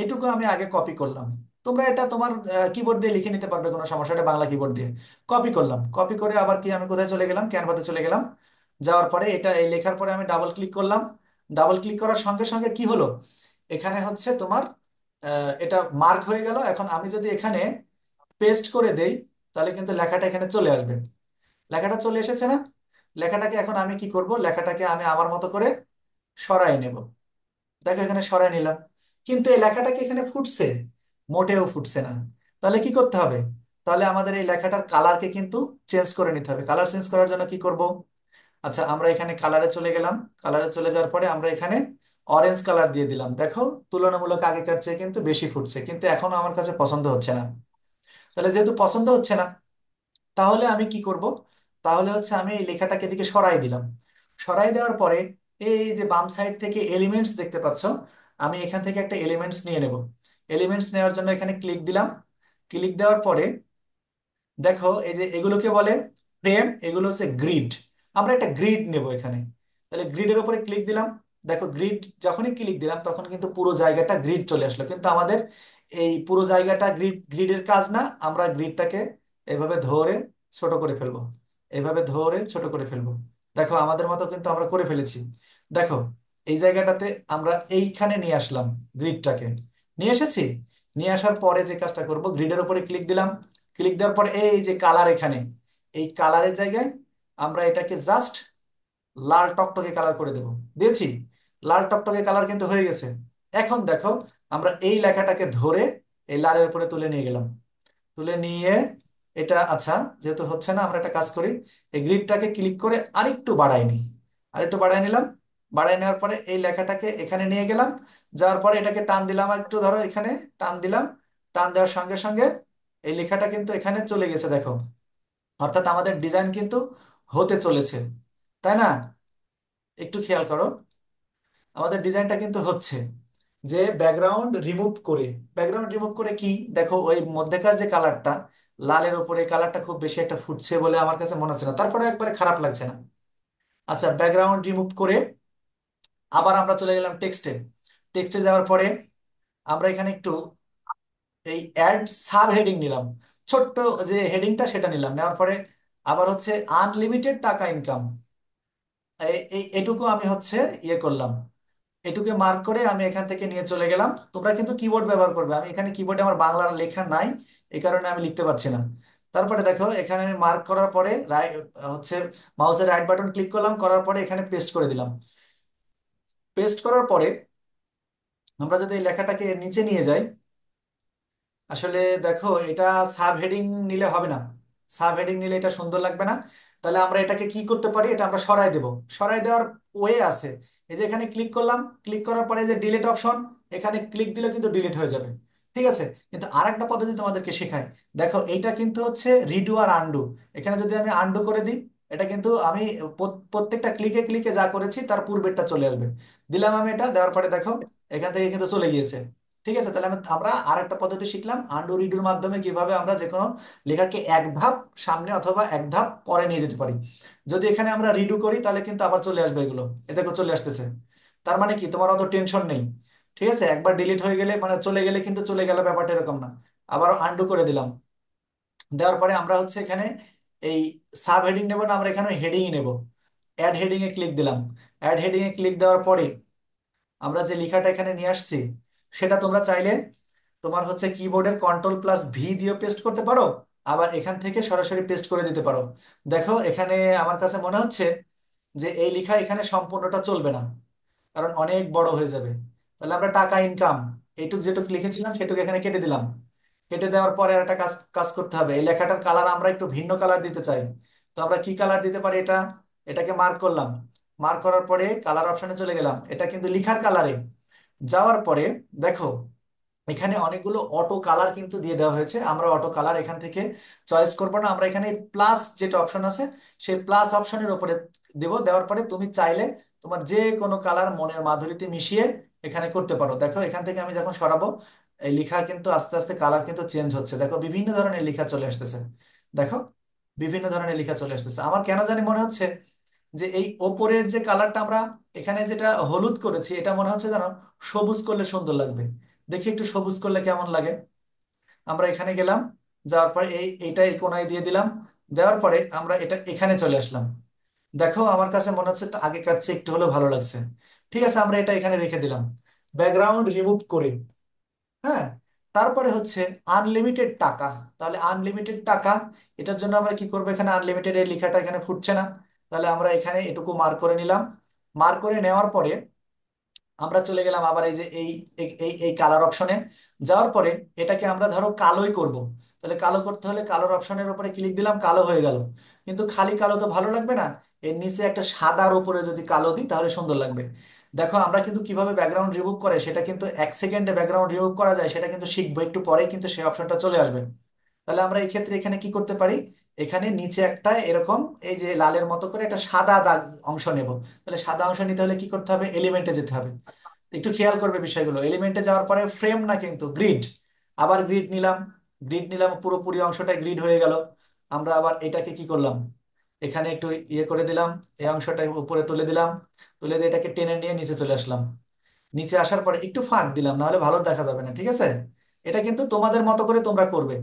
এটুকু আমি আগে কপি করলাম তোমরা এটা তোমার কিবোর্ড দিয়ে লিখে নিতে পারবে কোনো সমস্যা এটা বাংলা কিবোর্ড দিয়ে কপি করলাম কপি করে আবার কি আমি কোথায় চলে গেলাম ক্যানভাতে চলে গেলাম যাওয়ার পরে এটা এই লেখার পরে আমি ডাবল ক্লিক করলাম ডাবল ক্লিক করার সঙ্গে সঙ্গে কি হলো এখানে হচ্ছে তোমার এটা মার্ক হয়ে গেল এখন আমি যদি এখানে পেস্ট করে দেই তাহলে কিন্তু লেখাটা এখানে চলে আসবে লেখাটা চলে এসেছে না লেখাটাকে এখন আমি কি করব লেখাটাকে আমি আমার মতো করে সরাই নেব দেখো এখানে সরাই নিলাম কিন্তু এই লেখাটাকে এখানে ফুটছে মোটেও ফুটছে না তাহলে কি করতে হবে তাহলে আমাদের এই লেখাটার কালারকে কিন্তু চেঞ্জ করে নিতে হবে কালার চেঞ্জ করার জন্য কি করব আচ্ছা আমরা এখানে কালারে চলে গেলাম কালারে চলে যাওয়ার পরে আমরা এখানে অরেঞ্জ কালার দিয়ে দিলাম দেখো তুলনামূলক আগেকার চেয়ে কিন্তু বেশি ফুটছে কিন্তু এখনো আমার কাছে পছন্দ হচ্ছে না তাহলে যেহেতু পছন্দ হচ্ছে না তাহলে আমি কি করব তাহলে হচ্ছে আমি এই লেখাটাকে এদিকে সরাই দিলাম সরাই দেওয়ার পরে এই যে বাম সাইড থেকে এলিমেন্টস দেখতে পাচ্ছ আমি এখান থেকে একটা এলিমেন্টস নিয়ে নেব এলিমেন্টস নেওয়ার জন্য এখানে ক্লিক দিলাম ক্লিক দেওয়ার পরে দেখো এই যে এগুলোকে বলে ফ্রেম এগুলো হচ্ছে গ্রিড আমরা একটা গ্রিড নেব এখানে তাহলে গ্রিডের উপরে ক্লিক দিলাম দেখো গ্রিড যখনই ক্লিক দিলাম তখন কিন্তু পুরো জায়গাটা গ্রিড চলে আসলো কিন্তু আমাদের এই পুরো জায়গাটা গ্রিড গ্রিডের কাজ না আমরা গ্রিডটাকে এভাবে ধরে ছোট করে ফেলবো এভাবে ধরে ছোট করে ফেলবো দেখো আমাদের মতো কিন্তু আমরা করে ফেলেছি দেখো এই জায়গাটাতে আমরা এইখানে নিয়ে আসলাম গ্রিডটাকে নিয়ে এসেছি নিয়ে আসার পরে যে কাজটা করব গ্রিডের উপরে ক্লিক দিলাম ক্লিক দেওয়ার পরে এই যে কালার এখানে এই কালারের জায়গায় আমরা এটাকে জাস্ট লাল টকটকে কালার করে দেব দিয়েছি লাল টকটকে কালার কিন্তু হয়ে গেছে এখন দেখো আমরা এই লেখাটাকে ধরে এই লালের উপরে তুলে নিয়ে গেলাম তুলে নিয়ে এটা আচ্ছা যেহেতু হচ্ছে না আমরা একটা কাজ করি এই গ্রিডটাকে ক্লিক করে আরেকটু বাড়াই নিই আরেকটু বাড়াই নিলাম বাড়াই নেওয়ার পরে এই লেখাটাকে এখানে নিয়ে গেলাম যাওয়ার পরে এটাকে টান দিলাম একটু ধরো এখানে টান দিলাম টান দেওয়ার সঙ্গে সঙ্গে এই লেখাটা কিন্তু এখানে চলে গেছে দেখো অর্থাৎ আমাদের ডিজাইন কিন্তু হতে চলেছে তাই না একটু খেয়াল করো আমাদের ডিজাইনটা কিন্তু হচ্ছে যে ব্যাকগ্রাউন্ড রিমুভ করে ব্যাকগ্রাউন্ড রিমুভ করে কি দেখো ওই মধ্যেকার যে কালারটা লালের ওপরে এই কালারটা খুব বেশি একটা ফুটছে বলে আমার কাছে মনে হচ্ছে না তারপরে একবারে খারাপ লাগছে না আচ্ছা ব্যাকগ্রাউন্ড রিমুভ করে আবার আমরা চলে গেলাম টেক্সটে টেক্সটে যাওয়ার পরে আমরা এখানে একটু এই অ্যাড সাব হেডিং নিলাম ছোট্ট যে হেডিংটা সেটা নিলাম নেওয়ার পরে আবার হচ্ছে আনলিমিটেড টাকা ইনকাম এটুকু আমি হচ্ছে ইয়ে করলাম এটুকে মার্ক করে আমি এখান থেকে নিয়ে চলে গেলাম তোমরা কিন্তু কিবোর্ড ব্যবহার করবে আমি এখানে কিবোর্ডে আমার বাংলার লেখা নাই এই কারণে আমি লিখতে পারছি না তারপরে দেখো এখানে আমি মার্ক করার পরে হচ্ছে মাউসের রাইট বাটন ক্লিক করলাম করার পরে এখানে পেস্ট করে দিলাম পেস্ট করার পরে আমরা যদি এই লেখাটাকে নিচে নিয়ে যাই আসলে দেখো এটা সাব হেডিং নিলে হবে না সাব হেডিং নিলে এটা সুন্দর লাগবে না তাহলে আমরা এটাকে কি করতে পারি এটা আমরা সরাই দেব সরাই দেওয়ার ওয়ে আছে এই যে এখানে ক্লিক করলাম ক্লিক করার পরে যে ডিলিট অপশন এখানে ক্লিক দিলে কিন্তু ডিলিট হয়ে যাবে ঠিক আছে কিন্তু আরেকটা পদ্ধতি তোমাদেরকে শেখায় দেখো এইটা কিন্তু হচ্ছে রিডু আর আন্ডু এখানে যদি আমি আন্ডু করে দিই এটা কিন্তু আমি প্রত্যেকটা ক্লিকে ক্লিকে যা করেছি তার পূর্বেরটা চলে আসবে দিলাম আমি এটা দেওয়ার পরে দেখো এখান থেকে কিন্তু চলে গিয়েছে ঠিক আছে তাহলে আমরা আর একটা পদ্ধতি শিখলাম আন্ডু রিডুর মাধ্যমে কিভাবে আমরা যে কোনো লেখাকে এক ধাপ সামনে অথবা এক ধাপ পরে নিয়ে যেতে পারি যদি এখানে আমরা রিডু করি তাহলে কিন্তু আবার চলে আসবে এগুলো এতে চলে আসতেছে তার মানে কি তোমার অত টেনশন নেই ঠিক আছে একবার ডিলিট হয়ে গেলে মানে চলে গেলে কিন্তু চলে গেল ব্যাপারটা এরকম না আবার আন্ডু করে দিলাম দেওয়ার পরে আমরা হচ্ছে এখানে এই সাব হেডিং নেবো না আমরা এখানে হেডিং নেব অ্যাড হেডিং এ ক্লিক দিলাম অ্যাড হেডিং এ ক্লিক দেওয়ার পরে আমরা যে লেখাটা এখানে নিয়ে আসছি সেটা তোমরা চাইলে তোমার হচ্ছে কিবোর্ডের কন্ট্রোল প্লাস ভি দিয়ে পেস্ট করতে পারো আবার এখান থেকে সরাসরি পেস্ট করে দিতে পারো দেখো এখানে আমার কাছে মনে হচ্ছে যে এই লেখা এখানে সম্পূর্ণটা চলবে না কারণ অনেক বড় হয়ে যাবে তাহলে আমরা টাকা ইনকাম এইটুক যেটুক লিখেছিলাম সেটুক এখানে কেটে দিলাম কেটে দেওয়ার পরে একটা কাজ কাজ করতে হবে এই লেখাটার কালার আমরা একটু ভিন্ন কালার দিতে চাই তো আমরা কি কালার দিতে পারি এটা এটাকে মার্ক করলাম মার্ক করার পরে কালার অপশনে চলে গেলাম এটা কিন্তু লিখার কালারে যাওয়ার পরে দেখো এখানে অনেকগুলো অটো কালার কিন্তু দিয়ে দেওয়া হয়েছে আমরা অটো কালার এখান থেকে চয়েস করব না আমরা এখানে প্লাস যেটা অপশন আছে সেই প্লাস অপশনের উপরে দেব দেওয়ার পরে তুমি চাইলে তোমার যে কোনো কালার মনের মাধুরীতে মিশিয়ে এখানে করতে পারো দেখো এখান থেকে আমি যখন সরাবো এই লেখা কিন্তু আস্তে আস্তে কালার কিন্তু চেঞ্জ হচ্ছে দেখো বিভিন্ন ধরনের লেখা চলে আসতেছে দেখো বিভিন্ন ধরনের লেখা চলে আসতেছে আমার কেন জানি মনে হচ্ছে যে এই ওপরের যে কালারটা আমরা এখানে যেটা হলুদ করেছি এটা মনে হচ্ছে যেন সবুজ করলে সুন্দর লাগবে দেখি একটু সবুজ করলে কেমন লাগে আমরা এখানে গেলাম যাওয়ার পরে এই এটা এই কোনায় দিয়ে দিলাম দেওয়ার পরে আমরা এটা এখানে চলে আসলাম দেখো আমার কাছে মনে হচ্ছে আগেকার চেয়ে একটু হলেও ভালো লাগছে ঠিক আছে আমরা এটা এখানে রেখে দিলাম ব্যাকগ্রাউন্ড রিমুভ করে হ্যাঁ তারপরে হচ্ছে আনলিমিটেড টাকা তাহলে আনলিমিটেড টাকা এটার জন্য আমরা কি করবো এখানে আনলিমিটেড এই লেখাটা এখানে ফুটছে না তাহলে আমরা এখানে এটুকু মার্ক করে নিলাম মার্ক করে নেওয়ার পরে আমরা চলে গেলাম আবার এই যে এই এই এই কালার অপশনে যাওয়ার পরে এটাকে আমরা ধরো কালোই করব তাহলে কালো করতে হলে কালোর অপশনের উপরে ক্লিক দিলাম কালো হয়ে গেল কিন্তু খালি কালো তো ভালো লাগবে না এর নিচে একটা সাদার উপরে যদি কালো দিই তাহলে সুন্দর লাগবে দেখো আমরা কিন্তু কিভাবে ব্যাকগ্রাউন্ড রিমুভ করে সেটা কিন্তু এক সেকেন্ডে ব্যাকগ্রাউন্ড রিমুভ করা যায় সেটা কিন্তু শিখবো একটু পরেই কিন্তু সেই অপশনটা চলে আসবে তাহলে আমরা এই ক্ষেত্রে এখানে কি করতে পারি এখানে নিচে একটা এরকম এই যে লালের মতো করে একটা সাদা দাগ অংশ নেব তাহলে সাদা অংশ নিতে হলে কি করতে হবে এলিমেন্টে যেতে হবে একটু খেয়াল করবে বিষয়গুলো এলিমেন্টে যাওয়ার পরে ফ্রেম না কিন্তু গ্রিড আবার গ্রিড নিলাম গ্রিড নিলাম পুরোপুরি অংশটা গ্রিড হয়ে গেল আমরা আবার এটাকে কি করলাম এখানে একটু ইয়ে করে দিলাম এই অংশটা উপরে তুলে দিলাম তুলে দিয়ে এটাকে টেনে নিয়ে নিচে চলে আসলাম নিচে আসার পরে একটু ফাঁক দিলাম নাহলে ভালো দেখা যাবে না ঠিক আছে এটা কিন্তু তোমাদের মতো করে তোমরা করবে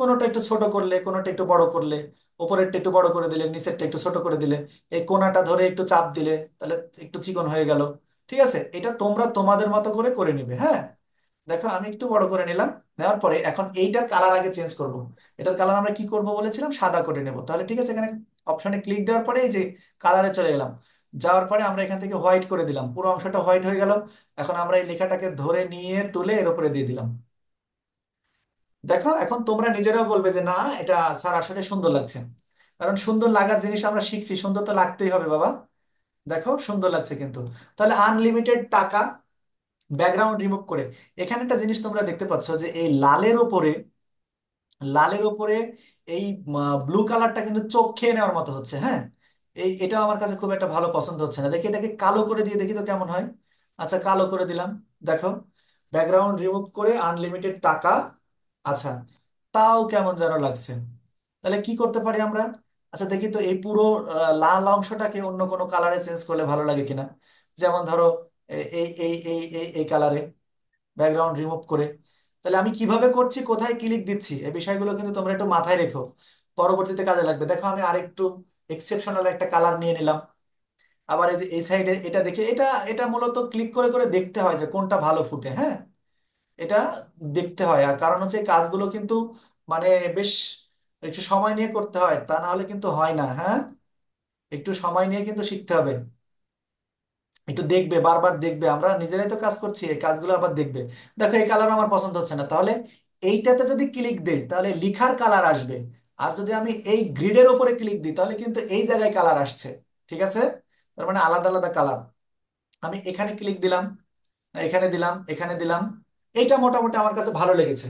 কোনোটা একটু ছোট করলে কোনোটা একটু বড় করলে উপরেরটা একটু বড় করে দিলে নিচেরটা একটু ছোট করে দিলে এই কোনাটা ধরে একটু চাপ দিলে তাহলে একটু চিকন হয়ে গেল ঠিক আছে এটা তোমরা তোমাদের মতো করে করে নিবে হ্যাঁ দেখো আমি একটু বড় করে নিলাম নেওয়ার পরে এখন এইটার কালার আগে চেঞ্জ করব এটার কালার আমরা কি করব বলেছিলাম সাদা করে নেব তাহলে ঠিক আছে এখানে অপশনে ক্লিক দেওয়ার পরে এই যে কালারে চলে গেলাম যাওয়ার পরে আমরা এখান থেকে হোয়াইট করে দিলাম পুরো অংশটা হোয়াইট হয়ে গেল এখন আমরা এই লেখাটাকে ধরে নিয়ে তুলে এর উপরে দিয়ে দিলাম দেখো এখন তোমরা নিজেরাও বলবে যে না এটা স্যার আসলে সুন্দর লাগছে কারণ সুন্দর লাগার জিনিস আমরা শিখছি সুন্দর তো লাগতেই হবে বাবা দেখো সুন্দর লাগছে কিন্তু তাহলে আনলিমিটেড টাকা ব্যাকগ্রাউন্ড রিমুভ করে এখানে একটা জিনিস তোমরা দেখতে পাচ্ছ যে এই লালের ওপরে লালের ওপরে এই ব্লু কালারটা কিন্তু চোখ খেয়ে নেওয়ার মতো হচ্ছে হ্যাঁ এই এটা আমার কাছে খুব একটা ভালো পছন্দ হচ্ছে না দেখি এটাকে কালো করে দিয়ে দেখি তো কেমন হয় আচ্ছা কালো করে দিলাম দেখো ব্যাকগ্রাউন্ড রিমুভ করে আনলিমিটেড টাকা আচ্ছা তাও কেমন যেন লাগছে তাহলে কি করতে পারি আমরা আচ্ছা দেখি তো এই পুরো আহ, লাল অংশটাকে অন্য কোনো কালারে চেঞ্জ করলে ভালো লাগে কিনা যেমন ধরো এই এই এই এই এই কালারে ব্যাকগ্রাউন্ড রিমুভ করে তাহলে আমি কিভাবে করছি কোথায় ক্লিক দিচ্ছি এই বিষয়গুলো কিন্তু তোমরা একটু মাথায় রেখো পরবর্তীতে কাজে লাগবে দেখো আমি আরেকটু এক্সেপশনাল একটা কালার নিয়ে নিলাম আবার এই যে এই সাইডে এটা দেখে এটা এটা মূলত ক্লিক করে করে দেখতে হয় যে কোনটা ভালো ফুটে হ্যাঁ এটা দেখতে হয় আর কারণ হচ্ছে এই কাজগুলো কিন্তু মানে বেশ একটু সময় নিয়ে করতে হয় তা না হলে কিন্তু হয় না হ্যাঁ একটু সময় নিয়ে কিন্তু শিখতে হবে একটু দেখবে বারবার দেখবে আমরা নিজেরাই তো কাজ করছি এই কাজগুলো আবার দেখবে দেখো এই কালার আমার পছন্দ হচ্ছে না তাহলে এইটাতে যদি ক্লিক দেই তাহলে লিখার কালার আসবে আর যদি আমি এই গ্রিডের ওপরে ক্লিক দিই তাহলে কিন্তু এই জায়গায় কালার আসছে ঠিক আছে তার মানে আলাদা আলাদা কালার আমি এখানে ক্লিক দিলাম এখানে দিলাম এখানে দিলাম এটা মোটামুটি আমার কাছে ভালো লেগেছে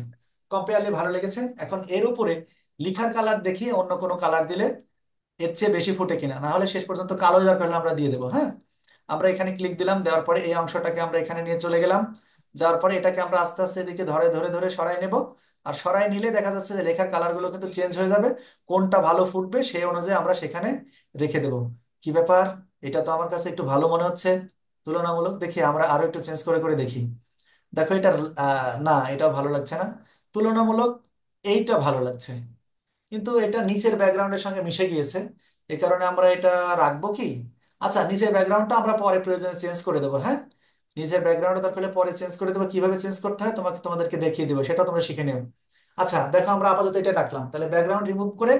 কম্পেয়ারলি ভালো লেগেছে এখন এর উপরে লিখার কালার দেখি অন্য কোনো কালার দিলে এর চেয়ে বেশি ফুটে কিনা না হলে শেষ পর্যন্ত কালো দরকার হলে আমরা দিয়ে দেবো হ্যাঁ আমরা এখানে ক্লিক দিলাম দেওয়ার পরে এই অংশটাকে আমরা এখানে নিয়ে চলে গেলাম যাওয়ার পরে এটাকে আমরা আস্তে আস্তে এদিকে ধরে ধরে ধরে সরাই নেব আর সরাই নিলে দেখা যাচ্ছে যে লেখার কালারগুলো কিন্তু চেঞ্জ হয়ে যাবে কোনটা ভালো ফুটবে সেই অনুযায়ী আমরা সেখানে রেখে দেব কি ব্যাপার এটা তো আমার কাছে একটু ভালো মনে হচ্ছে তুলনামূলক দেখি আমরা আরো একটু চেঞ্জ করে করে দেখি দেখো এটা না এটা ভালো লাগছে না তুলনামূলক এইটা ভালো লাগছে কিন্তু এটা নিচের ব্যাকগ্রাউন্ডের সঙ্গে মিশে গিয়েছে এ কারণে আমরা এটা রাখবো কি আচ্ছা নিচের ব্যাকগ্রাউন্ডটা আমরা পরে প্রয়োজনে চেঞ্জ করে দেবো হ্যাঁ নিজের ব্যাকগ্রাউন্ড দরকার পরে চেঞ্জ করে দেবো কিভাবে চেঞ্জ করতে হয় তোমাকে তোমাদেরকে দেখিয়ে দেবো সেটা তোমরা শিখে নিও আচ্ছা দেখো আমরা আপাতত এটা রাখলাম তাহলে ব্যাকগ্রাউন্ড রিমুভ করে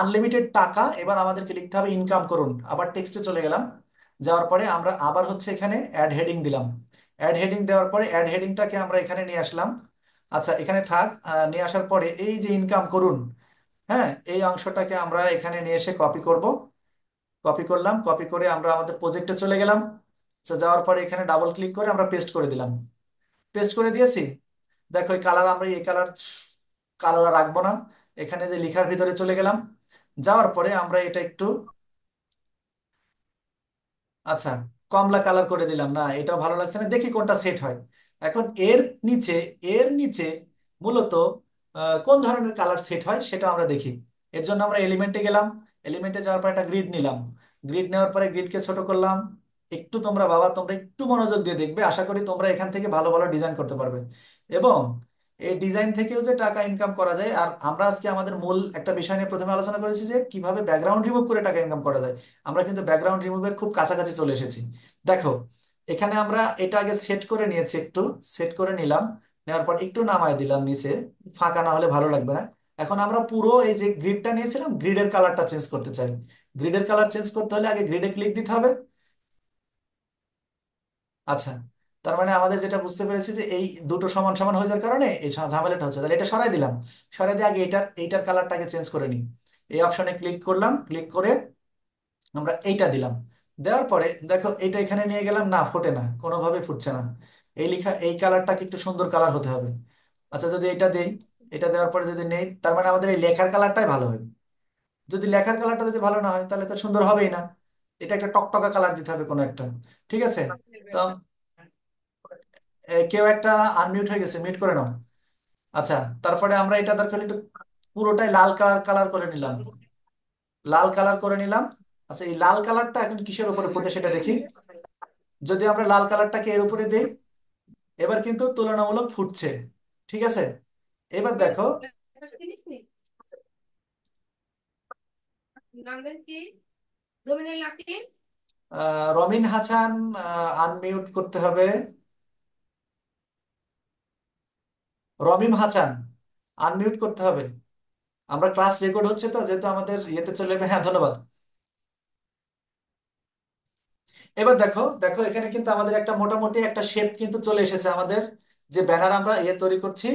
আনলিমিটেড টাকা এবার আমাদেরকে লিখতে হবে ইনকাম করুন আবার টেক্সটে চলে গেলাম যাওয়ার পরে আমরা আবার হচ্ছে এখানে অ্যাড হেডিং দিলাম অ্যাড হেডিং দেওয়ার পরে অ্যাড হেডিংটাকে আমরা এখানে নিয়ে আসলাম আচ্ছা এখানে থাক নিয়ে আসার পরে এই যে ইনকাম করুন হ্যাঁ এই অংশটাকে আমরা এখানে নিয়ে এসে কপি করব কপি করলাম কপি করে আমরা আমাদের প্রজেক্টে চলে গেলাম আচ্ছা যাওয়ার পরে এখানে ডাবল ক্লিক করে আমরা পেস্ট করে দিলাম পেস্ট করে দিয়েছি দেখো এই কালার আমরা এই কালার কালার রাখবো না এখানে যে লিখার ভিতরে চলে গেলাম যাওয়ার পরে আমরা এটা একটু আচ্ছা কমলা কালার করে দিলাম না এটাও ভালো লাগছে না দেখি কোনটা সেট হয় এখন এর নিচে এর নিচে মূলত কোন ধরনের কালার সেট হয় সেটা আমরা দেখি এর জন্য আমরা এলিমেন্টে গেলাম এলিমেন্টে যাওয়ার পর একটা গ্রিড নিলাম গ্রিড নেওয়ার পরে গ্রিডকে ছোট করলাম একটু তোমরা বাবা তোমরা একটু মনোযোগ দিয়ে দেখবে আশা করি তোমরা এখান থেকে ভালো ভালো ডিজাইন করতে পারবে এবং এই ডিজাইন থেকেও যে টাকা ইনকাম করা যায় আর আমরা আজকে আমাদের মূল একটা বিষয় নিয়ে প্রথমে আলোচনা করেছি যে কিভাবে ব্যাকগ্রাউন্ড রিমুভ করে টাকা ইনকাম করা যায় আমরা কিন্তু ব্যাকগ্রাউন্ড রিমুভের খুব কাছাকাছি চলে এসেছি দেখো এখানে আমরা এটা আগে সেট করে নিয়েছি একটু সেট করে নিলাম নেওয়ার পর একটু নামায় দিলাম নিচে ফাঁকা না হলে ভালো লাগবে না এখন আমরা পুরো এই যে গ্রিডটা নিয়েছিলাম গ্রিডের কালারটা চেঞ্জ করতে চাই গ্রিডের কালার চেঞ্জ করতে হলে আগে গ্রিডে ক্লিক দিতে হবে আচ্ছা তার মানে আমাদের যেটা বুঝতে পেরেছি যে এই দুটো সমান সমান হয়ে যাওয়ার কারণে এই ঝামেলাটা হচ্ছে তাহলে এটা সরাই দিলাম সরাই দিয়ে আগে এটার এইটার কালারটাকে চেঞ্জ করে নিই এই অপশনে ক্লিক করলাম ক্লিক করে আমরা এইটা দিলাম দেওয়ার পরে দেখো এটা এখানে নিয়ে গেলাম না ফোটে না কোনোভাবে ফুটছে না এই লেখা এই কালারটাকে একটু সুন্দর কালার হতে হবে আচ্ছা যদি এটা দেই এটা দেওয়ার পরে যদি নেই তার মানে আমাদের এই লেখার কালারটাই ভালো হয় যদি লেখার কালারটা যদি ভালো না হয় তাহলে তো সুন্দর হবেই না এটা একটা টকটকা কালার দিতে হবে কোনো একটা ঠিক আছে তো কেউ একটা আনমিউট হয়ে গেছে মিউট করে নাও আচ্ছা তারপরে আমরা এটা দরকার একটু পুরোটাই লাল কালার কালার করে নিলাম লাল কালার করে নিলাম আচ্ছা এই লাল কালারটা এখন কিসের উপরে ফুটে সেটা দেখি যদি আমরা লাল কালারটাকে এর উপরে দিই এবার কিন্তু তুলনামূলক ফুটছে ঠিক আছে এবার দেখো রমিন হাসান আনমিউট করতে হবে রমিম হাচান আনমিউট করতে হবে আমরা ক্লাস রেকর্ড হচ্ছে তো যেহেতু আমাদের ইয়েতে চলে যাবে হ্যাঁ ধন্যবাদ এবার দেখো দেখো এখানে কিন্তু আমাদের একটা মোটামুটি একটা শেপ কিন্তু চলে এসেছে আমাদের যে ব্যানার আমরা ইয়ে তৈরি করছি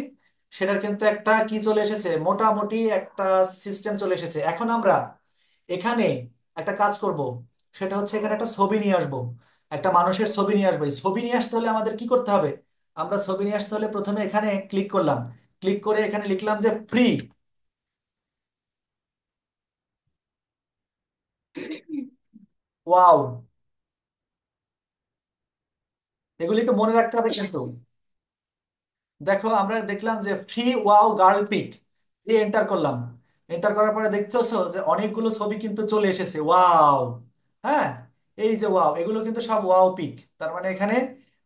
সেটার কিন্তু একটা কি চলে এসেছে মোটামুটি একটা সিস্টেম চলে এসেছে এখন আমরা এখানে একটা কাজ করব সেটা হচ্ছে এখানে একটা ছবি নিয়ে আসবো একটা মানুষের ছবি নিয়ে আসবো ছবি নিয়ে আসতে হলে আমাদের কি করতে হবে আমরা ছবি নিয়ে আসতে হলে প্রথমে এখানে ক্লিক করলাম ক্লিক করে এখানে লিখলাম যে ফ্রি ওয়াও এগুলি একটু মনে রাখতে হবে কিন্তু দেখো আমরা দেখলাম যে ফ্রি ওয়াও গার্ল পিক দিয়ে এন্টার করলাম এন্টার করার পরে দেখছো যে অনেকগুলো ছবি কিন্তু চলে এসেছে ওয়াও হ্যাঁ এই যে ওয়াও এগুলো কিন্তু সব ওয়াও পিক তার মানে এখানে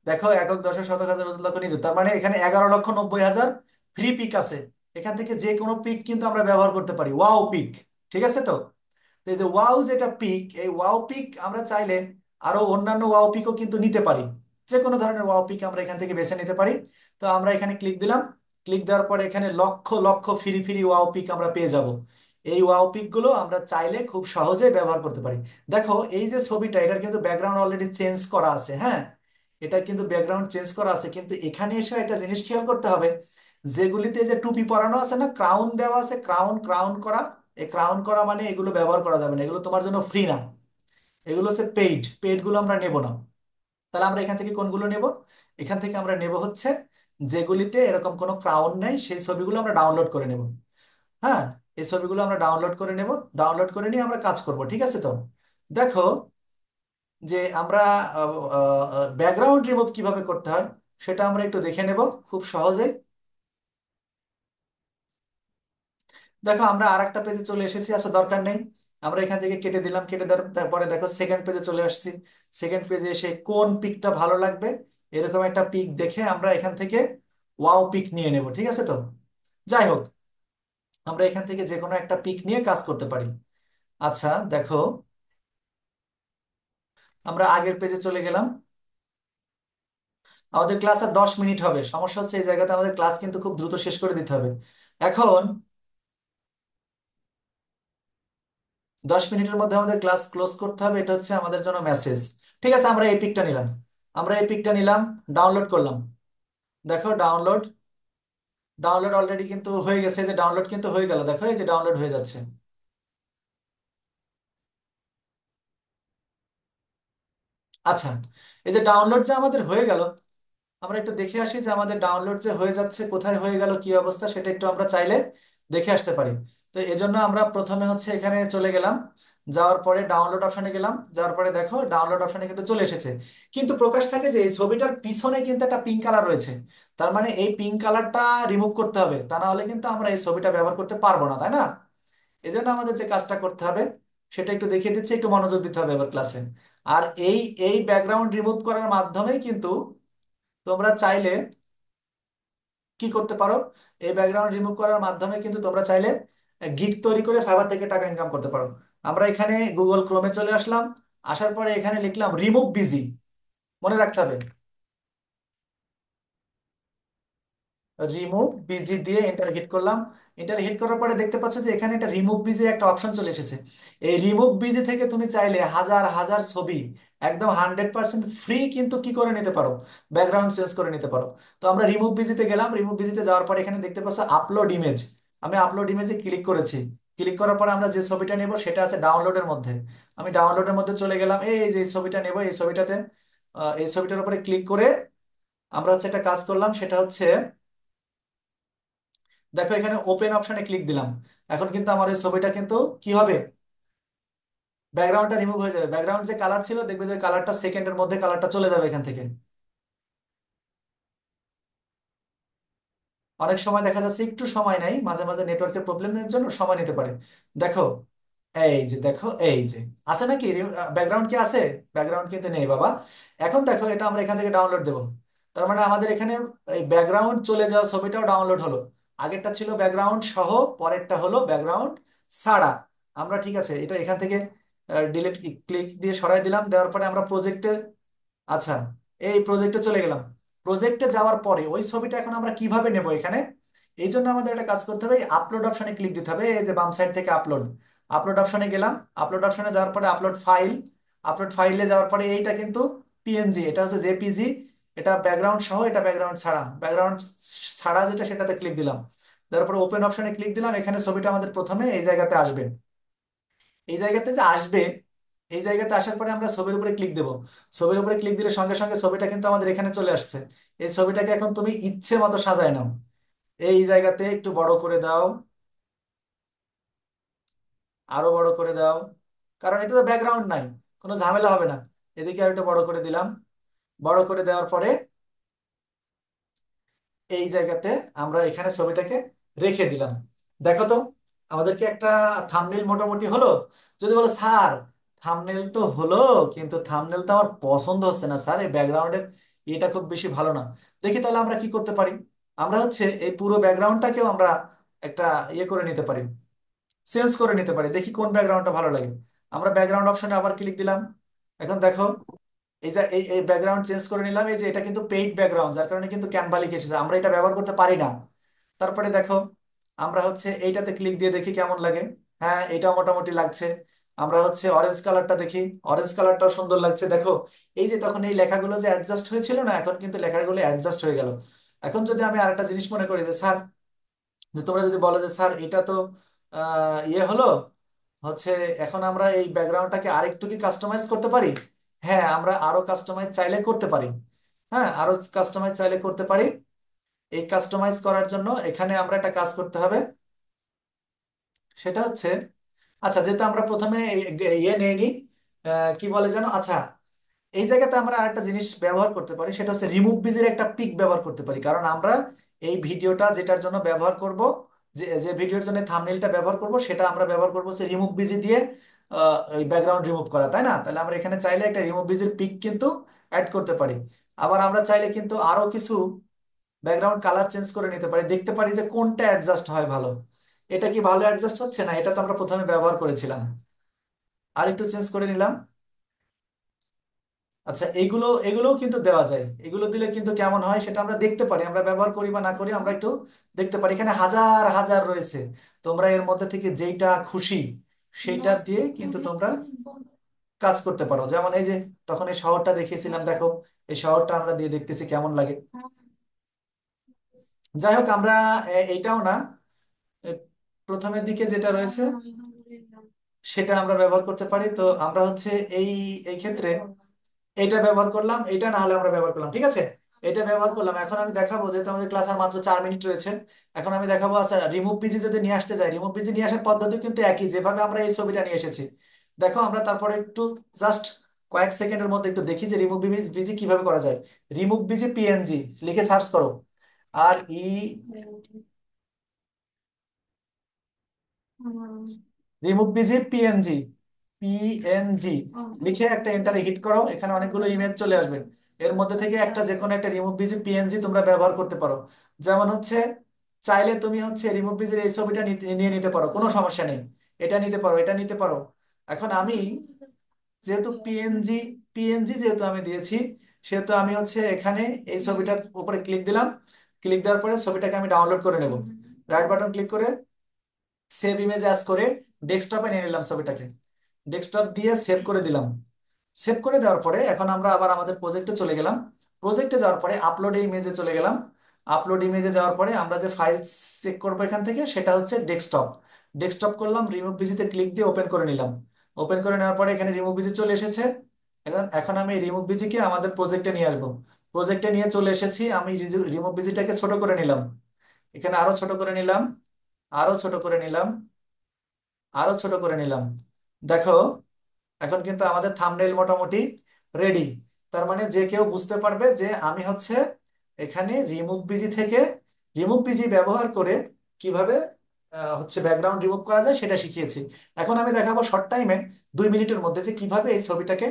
দেখো একক দশক শতক হাজার লক্ষ নিযুত তার মানে এখানে এগারো লক্ষ নব্বই হাজার ফ্রি পিক আছে এখান থেকে যে কোনো পিক কিন্তু আমরা ব্যবহার করতে পারি ওয়াও পিক ঠিক আছে তো এই যে ওয়াও যেটা পিক এই ওয়াও পিক আমরা চাইলে আরো অন্যান্য ওয়াও পিকও কিন্তু নিতে পারি যে কোনো ধরনের ওয়াও পিক আমরা এখান থেকে বেছে নিতে পারি তো আমরা এখানে ক্লিক দিলাম ক্লিক দেওয়ার পরে এখানে লক্ষ লক্ষ ফ্রি ফ্রি ওয়াও পিক আমরা পেয়ে যাব এই ওয়াও পিকগুলো আমরা চাইলে খুব সহজে ব্যবহার করতে পারি দেখো এই যে ছবিটা এটার কিন্তু ব্যাকগ্রাউন্ড অলরেডি চেঞ্জ করা আছে হ্যাঁ এটা কিন্তু ব্যাকগ্রাউন্ড চেঞ্জ করা আছে কিন্তু এখানে এসে একটা জিনিস খেয়াল করতে হবে যেগুলিতে যে টুপি পরানো আছে না ক্রাউন দেওয়া আছে ক্রাউন ক্রাউন করা এই ক্রাউন করা মানে এগুলো ব্যবহার করা যাবে না এগুলো তোমার জন্য ফ্রি না এগুলো হচ্ছে পেইড পেইডগুলো আমরা নেব না তাহলে আমরা এখান থেকে কোনগুলো নেব এখান থেকে আমরা নেব হচ্ছে যেগুলিতে এরকম কোনো ক্রাউন নেই সেই ছবিগুলো আমরা ডাউনলোড করে নেব হ্যাঁ এই ছবিগুলো আমরা ডাউনলোড করে নেব ডাউনলোড করে নিয়ে আমরা কাজ করব ঠিক আছে তো দেখো যে আমরা ব্যাকগ্রাউন্ড রিমুভ কিভাবে করতে হয় সেটা আমরা একটু দেখে নেব খুব সহজে দেখো আমরা আর একটা পেজে চলে এসেছি আসা আচ্ছা দরকার নেই আমরা এখান থেকে কেটে দিলাম কেটে দেওয়ার পরে দেখো সেকেন্ড পেজে চলে আসছি সেকেন্ড পেজে এসে কোন পিকটা ভালো লাগবে এরকম একটা পিক দেখে আমরা এখান থেকে ওয়াও পিক নিয়ে নেব ঠিক আছে তো যাই হোক আমরা এখান থেকে যে কোনো একটা পিক নিয়ে কাজ করতে পারি আচ্ছা দেখো আমরা আগের পেজে চলে গেলাম আমাদের ক্লাস আর দশ মিনিট হবে সমস্যা হচ্ছে এই জায়গাতে আমাদের ক্লাস কিন্তু খুব দ্রুত শেষ করে দিতে হবে এখন দশ মিনিটের মধ্যে আমাদের ক্লাস ক্লোজ করতে হবে এটা হচ্ছে আমাদের জন্য মেসেজ ঠিক আছে আমরা এই পিকটা নিলাম আমরা এই পিকটা নিলাম ডাউনলোড করলাম দেখো ডাউনলোড ডাউনলোড অলরেডি কিন্তু হয়ে গেছে যে ডাউনলোড কিন্তু হয়ে গেল দেখো এই যে ডাউনলোড হয়ে যাচ্ছে আচ্ছা এই যে ডাউনলোড যে আমাদের হয়ে গেল আমরা একটু দেখে আসি যে আমাদের ডাউনলোড যে হয়ে যাচ্ছে কোথায় হয়ে গেল কি অবস্থা সেটা একটু আমরা চাইলে দেখে আসতে পারি তো এজন্য আমরা প্রথমে হচ্ছে এখানে চলে গেলাম যাওয়ার পরে ডাউনলোড অপশনে গেলাম যাওয়ার পরে দেখো ডাউনলোড অপশনে কিন্তু চলে এসেছে কিন্তু প্রকাশ থাকে যে এই ছবিটার পিছনে কিন্তু একটা পিঙ্ক কালার রয়েছে তার মানে এই পিঙ্ক কালারটা রিমুভ করতে হবে তা না হলে কিন্তু আমরা এই ছবিটা ব্যবহার করতে পারবো না তাই না এজন্য আমাদের যে কাজটা করতে হবে সেটা একটু দেখিয়ে দিচ্ছে একটু মনোযোগ দিতে হবে এবার ক্লাসে আর এই এই ব্যাকগ্রাউন্ড রিমুভ করার মাধ্যমে কিন্তু তোমরা চাইলে কি করতে পারো এই ব্যাকগ্রাউন্ড রিমুভ করার মাধ্যমে কিন্তু তোমরা চাইলে গিক তৈরি করে ফাইবার থেকে টাকা ইনকাম করতে পারো আমরা এখানে গুগল ক্রোমে চলে আসলাম আসার পরে এখানে লিখলাম রিমুভ বিজি মনে রাখতে হবে রিমুভ বিজি দিয়ে এন্টার হিট করলাম এটা হিট করার পরে দেখতে পাচ্ছ যে এখানে একটা রিমুভ বিজি একটা অপশন চলে এসেছে এই রিমুভ বিজি থেকে তুমি চাইলে হাজার হাজার ছবি একদম হান্ড্রেড পার্সেন্ট ফ্রি কিন্তু কি করে নিতে পারো ব্যাকগ্রাউন্ড চেঞ্জ করে নিতে পারো তো আমরা রিমুভ বিজিতে গেলাম রিমুভ বিজিতে যাওয়ার পরে এখানে দেখতে পাচ্ছ আপলোড ইমেজ আমি আপলোড ইমেজে ক্লিক করেছি ক্লিক করার পরে আমরা যে ছবিটা নেব সেটা আছে ডাউনলোডের মধ্যে আমি ডাউনলোডের মধ্যে চলে গেলাম এই যে ছবিটা নেব এই ছবিটাতে এই ছবিটার উপরে ক্লিক করে আমরা হচ্ছে একটা কাজ করলাম সেটা হচ্ছে দেখো এখানে ওপেন অপশানে ক্লিক দিলাম এখন কিন্তু আমার ওই ছবিটা কিন্তু কি হবে ব্যাকগ্রাউন্ডটা রিমুভ হয়ে যাবে ব্যাকগ্রাউন্ড যে কালার ছিল দেখবে যে কালারটা সেকেন্ডের মধ্যে কালারটা চলে যাবে এখান থেকে অনেক সময় দেখা যাচ্ছে একটু সময় নেই মাঝে মাঝে নেটওয়ার্কের প্রবলেমের জন্য সময় নিতে পারে দেখো এই যে দেখো এই যে আছে নাকি ব্যাকগ্রাউন্ড কি আছে ব্যাকগ্রাউন্ড কিন্তু নেই বাবা এখন দেখো এটা আমরা এখান থেকে ডাউনলোড দেবো তার মানে আমাদের এখানে এই ব্যাকগ্রাউন্ড চলে যাওয়া ছবিটাও ডাউনলোড হলো আগেরটা ছিল ব্যাকগ্রাউন্ড সহ পরেরটা হলো ব্যাকগ্রাউন্ড ছাড়া আমরা ঠিক আছে এটা এখান থেকে ডিলিট ক্লিক দিয়ে সরাই দিলাম দেওয়ার পরে আমরা প্রজেক্টে আচ্ছা এই প্রজেক্টে চলে গেলাম প্রজেক্টে যাওয়ার পরে ওই ছবিটা এখন আমরা কিভাবে নেব এখানে এই জন্য আমাদের একটা কাজ করতে হবে আপলোড অপশনে ক্লিক দিতে হবে এই যে বাম সাইড থেকে আপলোড আপলোড অপশনে গেলাম আপলোড অপশনে যাওয়ার পরে আপলোড ফাইল আপলোড ফাইলে যাওয়ার পরে এইটা কিন্তু পিএনজি এটা হচ্ছে জেপিজি এটা ব্যাকগ্রাউন্ড সহ এটা ব্যাকগ্রাউন্ড ছাড়া ব্যাকগ্রাউন্ড ছাড়া যেটা সেটাতে ক্লিক দিলাম তারপর ওপেন অপশনে ক্লিক দিলাম এখানে ছবিটা আমাদের প্রথমে এই জায়গাতে আসবে এই জায়গাতে যে আসবে এই জায়গাতে আসার পরে আমরা ছবির উপরে ক্লিক দেবো ছবির উপরে ক্লিক দিলে সঙ্গে সঙ্গে ছবিটা কিন্তু আমাদের এখানে চলে আসছে এই ছবিটাকে এখন তুমি ইচ্ছে মতো সাজায় নাও এই জায়গাতে একটু বড় করে দাও আরো বড় করে দাও কারণ এটা তো ব্যাকগ্রাউন্ড নাই কোনো ঝামেলা হবে না এদিকে আর একটু বড় করে দিলাম বড় করে দেওয়ার পরে এই জায়গাতে আমরা এখানে ছবিটাকে রেখে দিলাম দেখো তো আমাদেরকে একটা থামনেল মোটামুটি হলো যদি বলো স্যার থামনেল তো হলো কিন্তু থামনেল তো আমার পছন্দ হচ্ছে না স্যার এই ব্যাকগ্রাউন্ডের এটা খুব বেশি ভালো না দেখি তাহলে আমরা কি করতে পারি আমরা হচ্ছে এই পুরো ব্যাকগ্রাউন্ডটাকেও আমরা একটা ইয়ে করে নিতে পারি চেঞ্জ করে নিতে পারি দেখি কোন ব্যাকগ্রাউন্ডটা ভালো লাগে আমরা ব্যাকগ্রাউন্ড অপশনে আবার ক্লিক দিলাম এখন দেখো এই যে এই ব্যাকগ্রাউন্ড চেঞ্জ করে নিলাম এই যে এটা কিন্তু পেইড ব্যাকগ্রাউন্ড যার কারণে কিন্তু ক্যানভা লিখে এসেছে আমরা এটা ব্যবহার করতে পারি না তারপরে দেখো আমরা হচ্ছে এইটাতে ক্লিক দিয়ে দেখি কেমন লাগে হ্যাঁ এটাও মোটামুটি লাগছে আমরা হচ্ছে অরেঞ্জ কালারটা দেখি অরেঞ্জ কালারটাও সুন্দর লাগছে দেখো এই যে তখন এই লেখাগুলো যে অ্যাডজাস্ট হয়েছিল না এখন কিন্তু লেখাগুলো অ্যাডজাস্ট হয়ে গেল এখন যদি আমি আরেকটা জিনিস মনে করি যে স্যার যে তোমরা যদি বলো যে স্যার এটা তো ইয়ে হলো হচ্ছে এখন আমরা এই ব্যাকগ্রাউন্ডটাকে আরেকটু কি কাস্টমাইজ করতে পারি হ্যাঁ আমরা আরো কাস্টমাইজ চাইলে করতে পারি হ্যাঁ আরো কাস্টমাইজ চাইলে করতে পারি এই কাস্টমাইজ করার জন্য এখানে আমরা একটা কাজ করতে হবে সেটা হচ্ছে আচ্ছা যেহেতু আমরা প্রথমে ইয়ে নেইনি কি বলে যেন আচ্ছা এই জায়গাতে আমরা আরেকটা জিনিস ব্যবহার করতে পারি সেটা হচ্ছে রিমুভ বিজের একটা পিক ব্যবহার করতে পারি কারণ আমরা এই ভিডিওটা যেটার জন্য ব্যবহার করব যে যে ভিডিওর জন্য থামনেলটা ব্যবহার করব সেটা আমরা ব্যবহার করবো হচ্ছে রিমুভ বিজি দিয়ে এই ব্যাকগ্রাউন্ড রিমুভ করা তাই না তাহলে আমরা এখানে চাইলে একটা রিমুভ ভিজির পিক কিন্তু অ্যাড করতে পারি আবার আমরা চাইলে কিন্তু আরো কিছু ব্যাকগ্রাউন্ড কালার চেঞ্জ করে নিতে পারি দেখতে পারি যে কোনটা অ্যাডজাস্ট হয় ভালো এটা কি ভালো অ্যাডজাস্ট হচ্ছে না এটা তো আমরা প্রথমে ব্যবহার করেছিলাম আর একটু চেঞ্জ করে নিলাম আচ্ছা এগুলো এগুলোও কিন্তু দেওয়া যায় এগুলো দিলে কিন্তু কেমন হয় সেটা আমরা দেখতে পারি আমরা ব্যবহার করি বা না করি আমরা একটু দেখতে পারি এখানে হাজার হাজার রয়েছে তোমরা এর মধ্যে থেকে যেইটা খুশি সেটা দিয়ে কিন্তু তোমরা কাজ করতে পারো যেমন এই যে তখন এই শহরটা দেখিয়েছিলাম দেখো এই শহরটা আমরা দিয়ে দেখতেছি কেমন লাগে যাই হোক আমরা এইটাও না প্রথমের দিকে যেটা রয়েছে সেটা আমরা ব্যবহার করতে পারি তো আমরা হচ্ছে এই এই ক্ষেত্রে এটা ব্যবহার করলাম এটা না হলে আমরা ব্যবহার করলাম ঠিক আছে এটা ব্যবহার করলাম এখন আমি দেখাবো যেহেতু আমাদের ক্লাস আর মাত্র চার মিনিট রয়েছে এখন আমি দেখাবো আচ্ছা রিমুভ পিজি যদি নিয়ে আসতে যাই রিমুভ পিজি নিয়ে আসার পদ্ধতি কিন্তু একই যেভাবে আমরা এই ছবিটা নিয়ে এসেছি দেখো আমরা তারপরে একটু জাস্ট কয়েক সেকেন্ডের মধ্যে একটু দেখি যে রিমুভ বিজি কিভাবে করা যায় রিমুভ বিজি পিএনজি লিখে সার্চ করো আর ই রিমুভ বিজি পিএনজি পিএনজি লিখে একটা এন্টারে হিট করো এখানে অনেকগুলো ইমেজ চলে আসবে এর মধ্যে থেকে একটা যে কোনো একটা রিমুভ বিজি পিএনজি তোমরা ব্যবহার করতে পারো যেমন হচ্ছে চাইলে তুমি হচ্ছে রিমুভ বিজির এই ছবিটা নিয়ে নিতে পারো কোনো সমস্যা নেই এটা নিতে পারো এটা নিতে পারো এখন আমি যেহেতু পিএনজি পিএনজি যেহেতু আমি দিয়েছি সেহেতু আমি হচ্ছে এখানে এই ছবিটার উপরে ক্লিক দিলাম ক্লিক দেওয়ার পরে ছবিটাকে আমি ডাউনলোড করে নেব রাইট বাটন ক্লিক করে সেভ ইমেজ অ্যাস করে ডেস্কটপে নিয়ে নিলাম ছবিটাকে ডেস্কটপ দিয়ে সেভ করে দিলাম সেভ করে দেওয়ার পরে এখন আমরা আবার আমাদের প্রজেক্টে চলে গেলাম প্রজেক্টে যাওয়ার পরে আপলোড ইমেজে চলে গেলাম আপলোড ইমেজে যাওয়ার পরে আমরা যে ফাইল চেক করবো এখান থেকে সেটা হচ্ছে ডেস্কটপ ডেস্কটপ করলাম রিমুভ ভিজিতে ক্লিক দিয়ে ওপেন করে নিলাম ওপেন করে নেওয়ার পরে এখানে রিমুভ ভিজি চলে এসেছে এখন এখন আমি রিমুভ ভিজিকে আমাদের প্রজেক্টে নিয়ে আসবো প্রজেক্টে নিয়ে চলে এসেছি আমি রিমুভ ভিজিটাকে ছোট করে নিলাম এখানে আরো ছোট করে নিলাম আরো ছোট করে নিলাম আরো ছোট করে নিলাম দেখো এখন কিন্তু আমাদের থামনেল মোটামুটি রেডি তার মানে যে কেউ বুঝতে পারবে যে আমি হচ্ছে এখানে রিমুভ বিজি থেকে রিমুভ বিজি ব্যবহার করে কিভাবে হচ্ছে ব্যাকগ্রাউন্ড রিমুভ করা যায় সেটা শিখিয়েছি এখন আমি দেখাবো শর্ট টাইমে দুই মিনিটের মধ্যে যে কিভাবে এই ছবিটাকে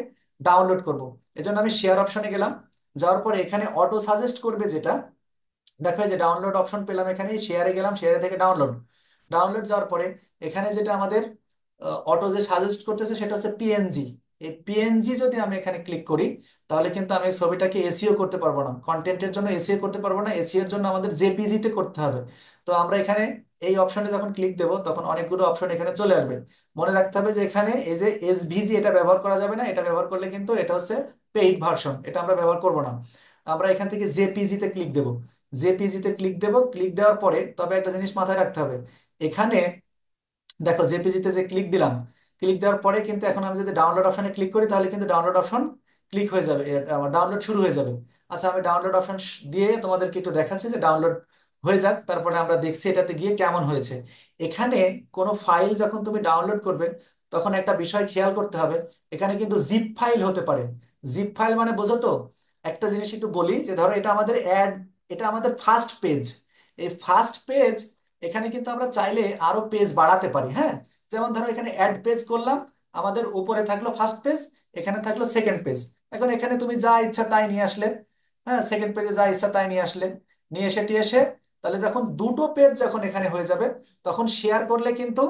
ডাউনলোড করব এজন্য আমি শেয়ার অপশনে গেলাম যাওয়ার পরে এখানে অটো সাজেস্ট করবে যেটা দেখো যে ডাউনলোড অপশন পেলাম এখানে শেয়ারে গেলাম শেয়ারে থেকে ডাউনলোড ডাউনলোড যাওয়ার পরে এখানে যেটা আমাদের অটো যে সাজেস্ট করতেছে সেটা হচ্ছে পিএনজি এই পিএনজি যদি আমি এখানে ক্লিক করি তাহলে কিন্তু আমি ছবিটাকে এসিও e করতে পারবো না কন্টেন্টের জন্য এসিও e করতে পারবো না এসিও e এর জন্য আমাদের জেপিজিতে করতে হবে তো আমরা এখানে এই অপশনে যখন ক্লিক দেব তখন অনেকগুলো অপশন এখানে চলে আসবে মনে রাখতে হবে যে এখানে এই যে এসভিজি এটা ব্যবহার করা যাবে না এটা ব্যবহার করলে কিন্তু এটা হচ্ছে পেইড ভার্সন এটা আমরা ব্যবহার করব না আমরা এখান থেকে জেপিজিতে ক্লিক দেব জেপিজিতে ক্লিক দেব ক্লিক দেওয়ার পরে তবে একটা জিনিস মাথায় রাখতে হবে এখানে দেখো জেপিজিতে যে ক্লিক দিলাম ক্লিক দেওয়ার পরে কিন্তু এখন আমি যদি ডাউনলোড অপশনে ক্লিক করি তাহলে কিন্তু ডাউনলোড অপশন ক্লিক হয়ে যাবে আমার ডাউনলোড শুরু হয়ে যাবে আচ্ছা আমি ডাউনলোড অপশন দিয়ে তোমাদেরকে একটু দেখাচ্ছি যে ডাউনলোড হয়ে যাক তারপরে আমরা দেখছি এটাতে গিয়ে কেমন হয়েছে এখানে কোনো ফাইল যখন তুমি ডাউনলোড করবে তখন একটা বিষয় খেয়াল করতে হবে এখানে কিন্তু জিপ ফাইল হতে পারে জিপ ফাইল মানে বোঝো তো একটা জিনিস একটু বলি যে ধরো এটা আমাদের অ্যাড এটা আমাদের ফার্স্ট পেজ এই ফার্স্ট পেজ এখানে কিন্তু আমরা চাইলে আরো পেজ বাড়াতে পারি হ্যাঁ যেমন ধরো এখানে অ্যাড পেজ করলাম আমাদের উপরে থাকলো ফার্স্ট পেজ এখানে থাকলো সেকেন্ড পেজ এখন এখানে তুমি যা ইচ্ছা তাই নিয়ে আসলে হ্যাঁ সেকেন্ড পেজে যা ইচ্ছা তাই নিয়ে আসলে নিয়ে এসে টিয়ে এসে তাহলে যখন দুটো পেজ যখন এখানে হয়ে যাবে তখন শেয়ার করলে কিন্তু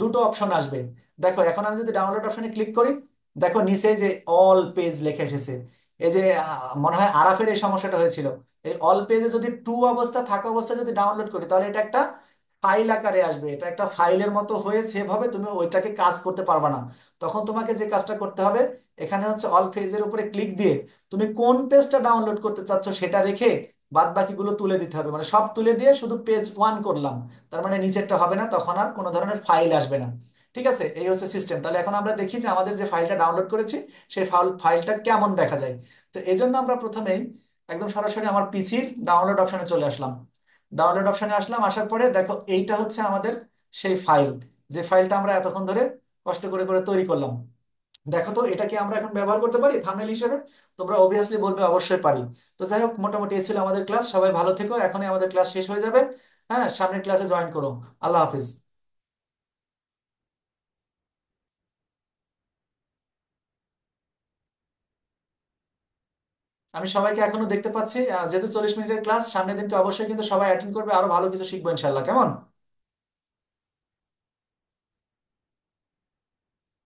দুটো অপশন আসবে দেখো এখন আমি যদি ডাউনলোড অপশনে ক্লিক করি দেখো নিচে যে অল পেজ লেখা এসেছে এই যে মনে হয় আরাফের এই সমস্যাটা হয়েছিল এই অল পেজে যদি টু অবস্থা থাকা অবস্থায় যদি ডাউনলোড করি তাহলে এটা একটা ফাইল আকারে আসবে এটা একটা ফাইলের মতো হয়ে সেভ হবে তুমি ওইটাকে কাজ করতে পারবে না তখন তোমাকে যে কাজটা করতে হবে এখানে হচ্ছে অল পেজের উপরে ক্লিক দিয়ে তুমি কোন পেজটা ডাউনলোড করতে চাচ্ছ সেটা রেখে বাদ বাকিগুলো তুলে দিতে হবে মানে সব তুলে দিয়ে শুধু পেজ ওয়ান করলাম তার মানে নিচেরটা হবে না তখন আর কোনো ধরনের ফাইল আসবে না ঠিক আছে এই হচ্ছে সিস্টেম তাহলে এখন আমরা দেখি যে আমাদের যে ফাইলটা ডাউনলোড করেছি সেই ফাইলটা কেমন দেখা যায় তো এই জন্য আমরা প্রথমেই একদম সরাসরি আমার পিসির ডাউনলোড অপশনে চলে আসলাম ডাউনলোড অপশানে আসলাম আসার পরে দেখো এইটা হচ্ছে আমাদের সেই ফাইল যে ফাইলটা আমরা এতক্ষণ ধরে কষ্ট করে করে তৈরি করলাম দেখো তো এটাকে আমরা এখন ব্যবহার করতে পারি থামেল হিসেবে তোমরা অবভিয়াসলি বলবে অবশ্যই পারি তো যাই হোক মোটামুটি এ ছিল আমাদের ক্লাস সবাই ভালো থেকো এখনই আমাদের ক্লাস শেষ হয়ে যাবে হ্যাঁ সামনের ক্লাসে জয়েন করো আল্লাহ হাফিজ আমি সবাইকে এখনো দেখতে পাচ্ছি যেহেতু চল্লিশ মিনিটের ক্লাস সামনের দিনকে অবশ্যই কিন্তু সবাই অ্যাটেন্ড করবে আরো ভালো কিছু শিখবো ইনশাল্লাহ কেমন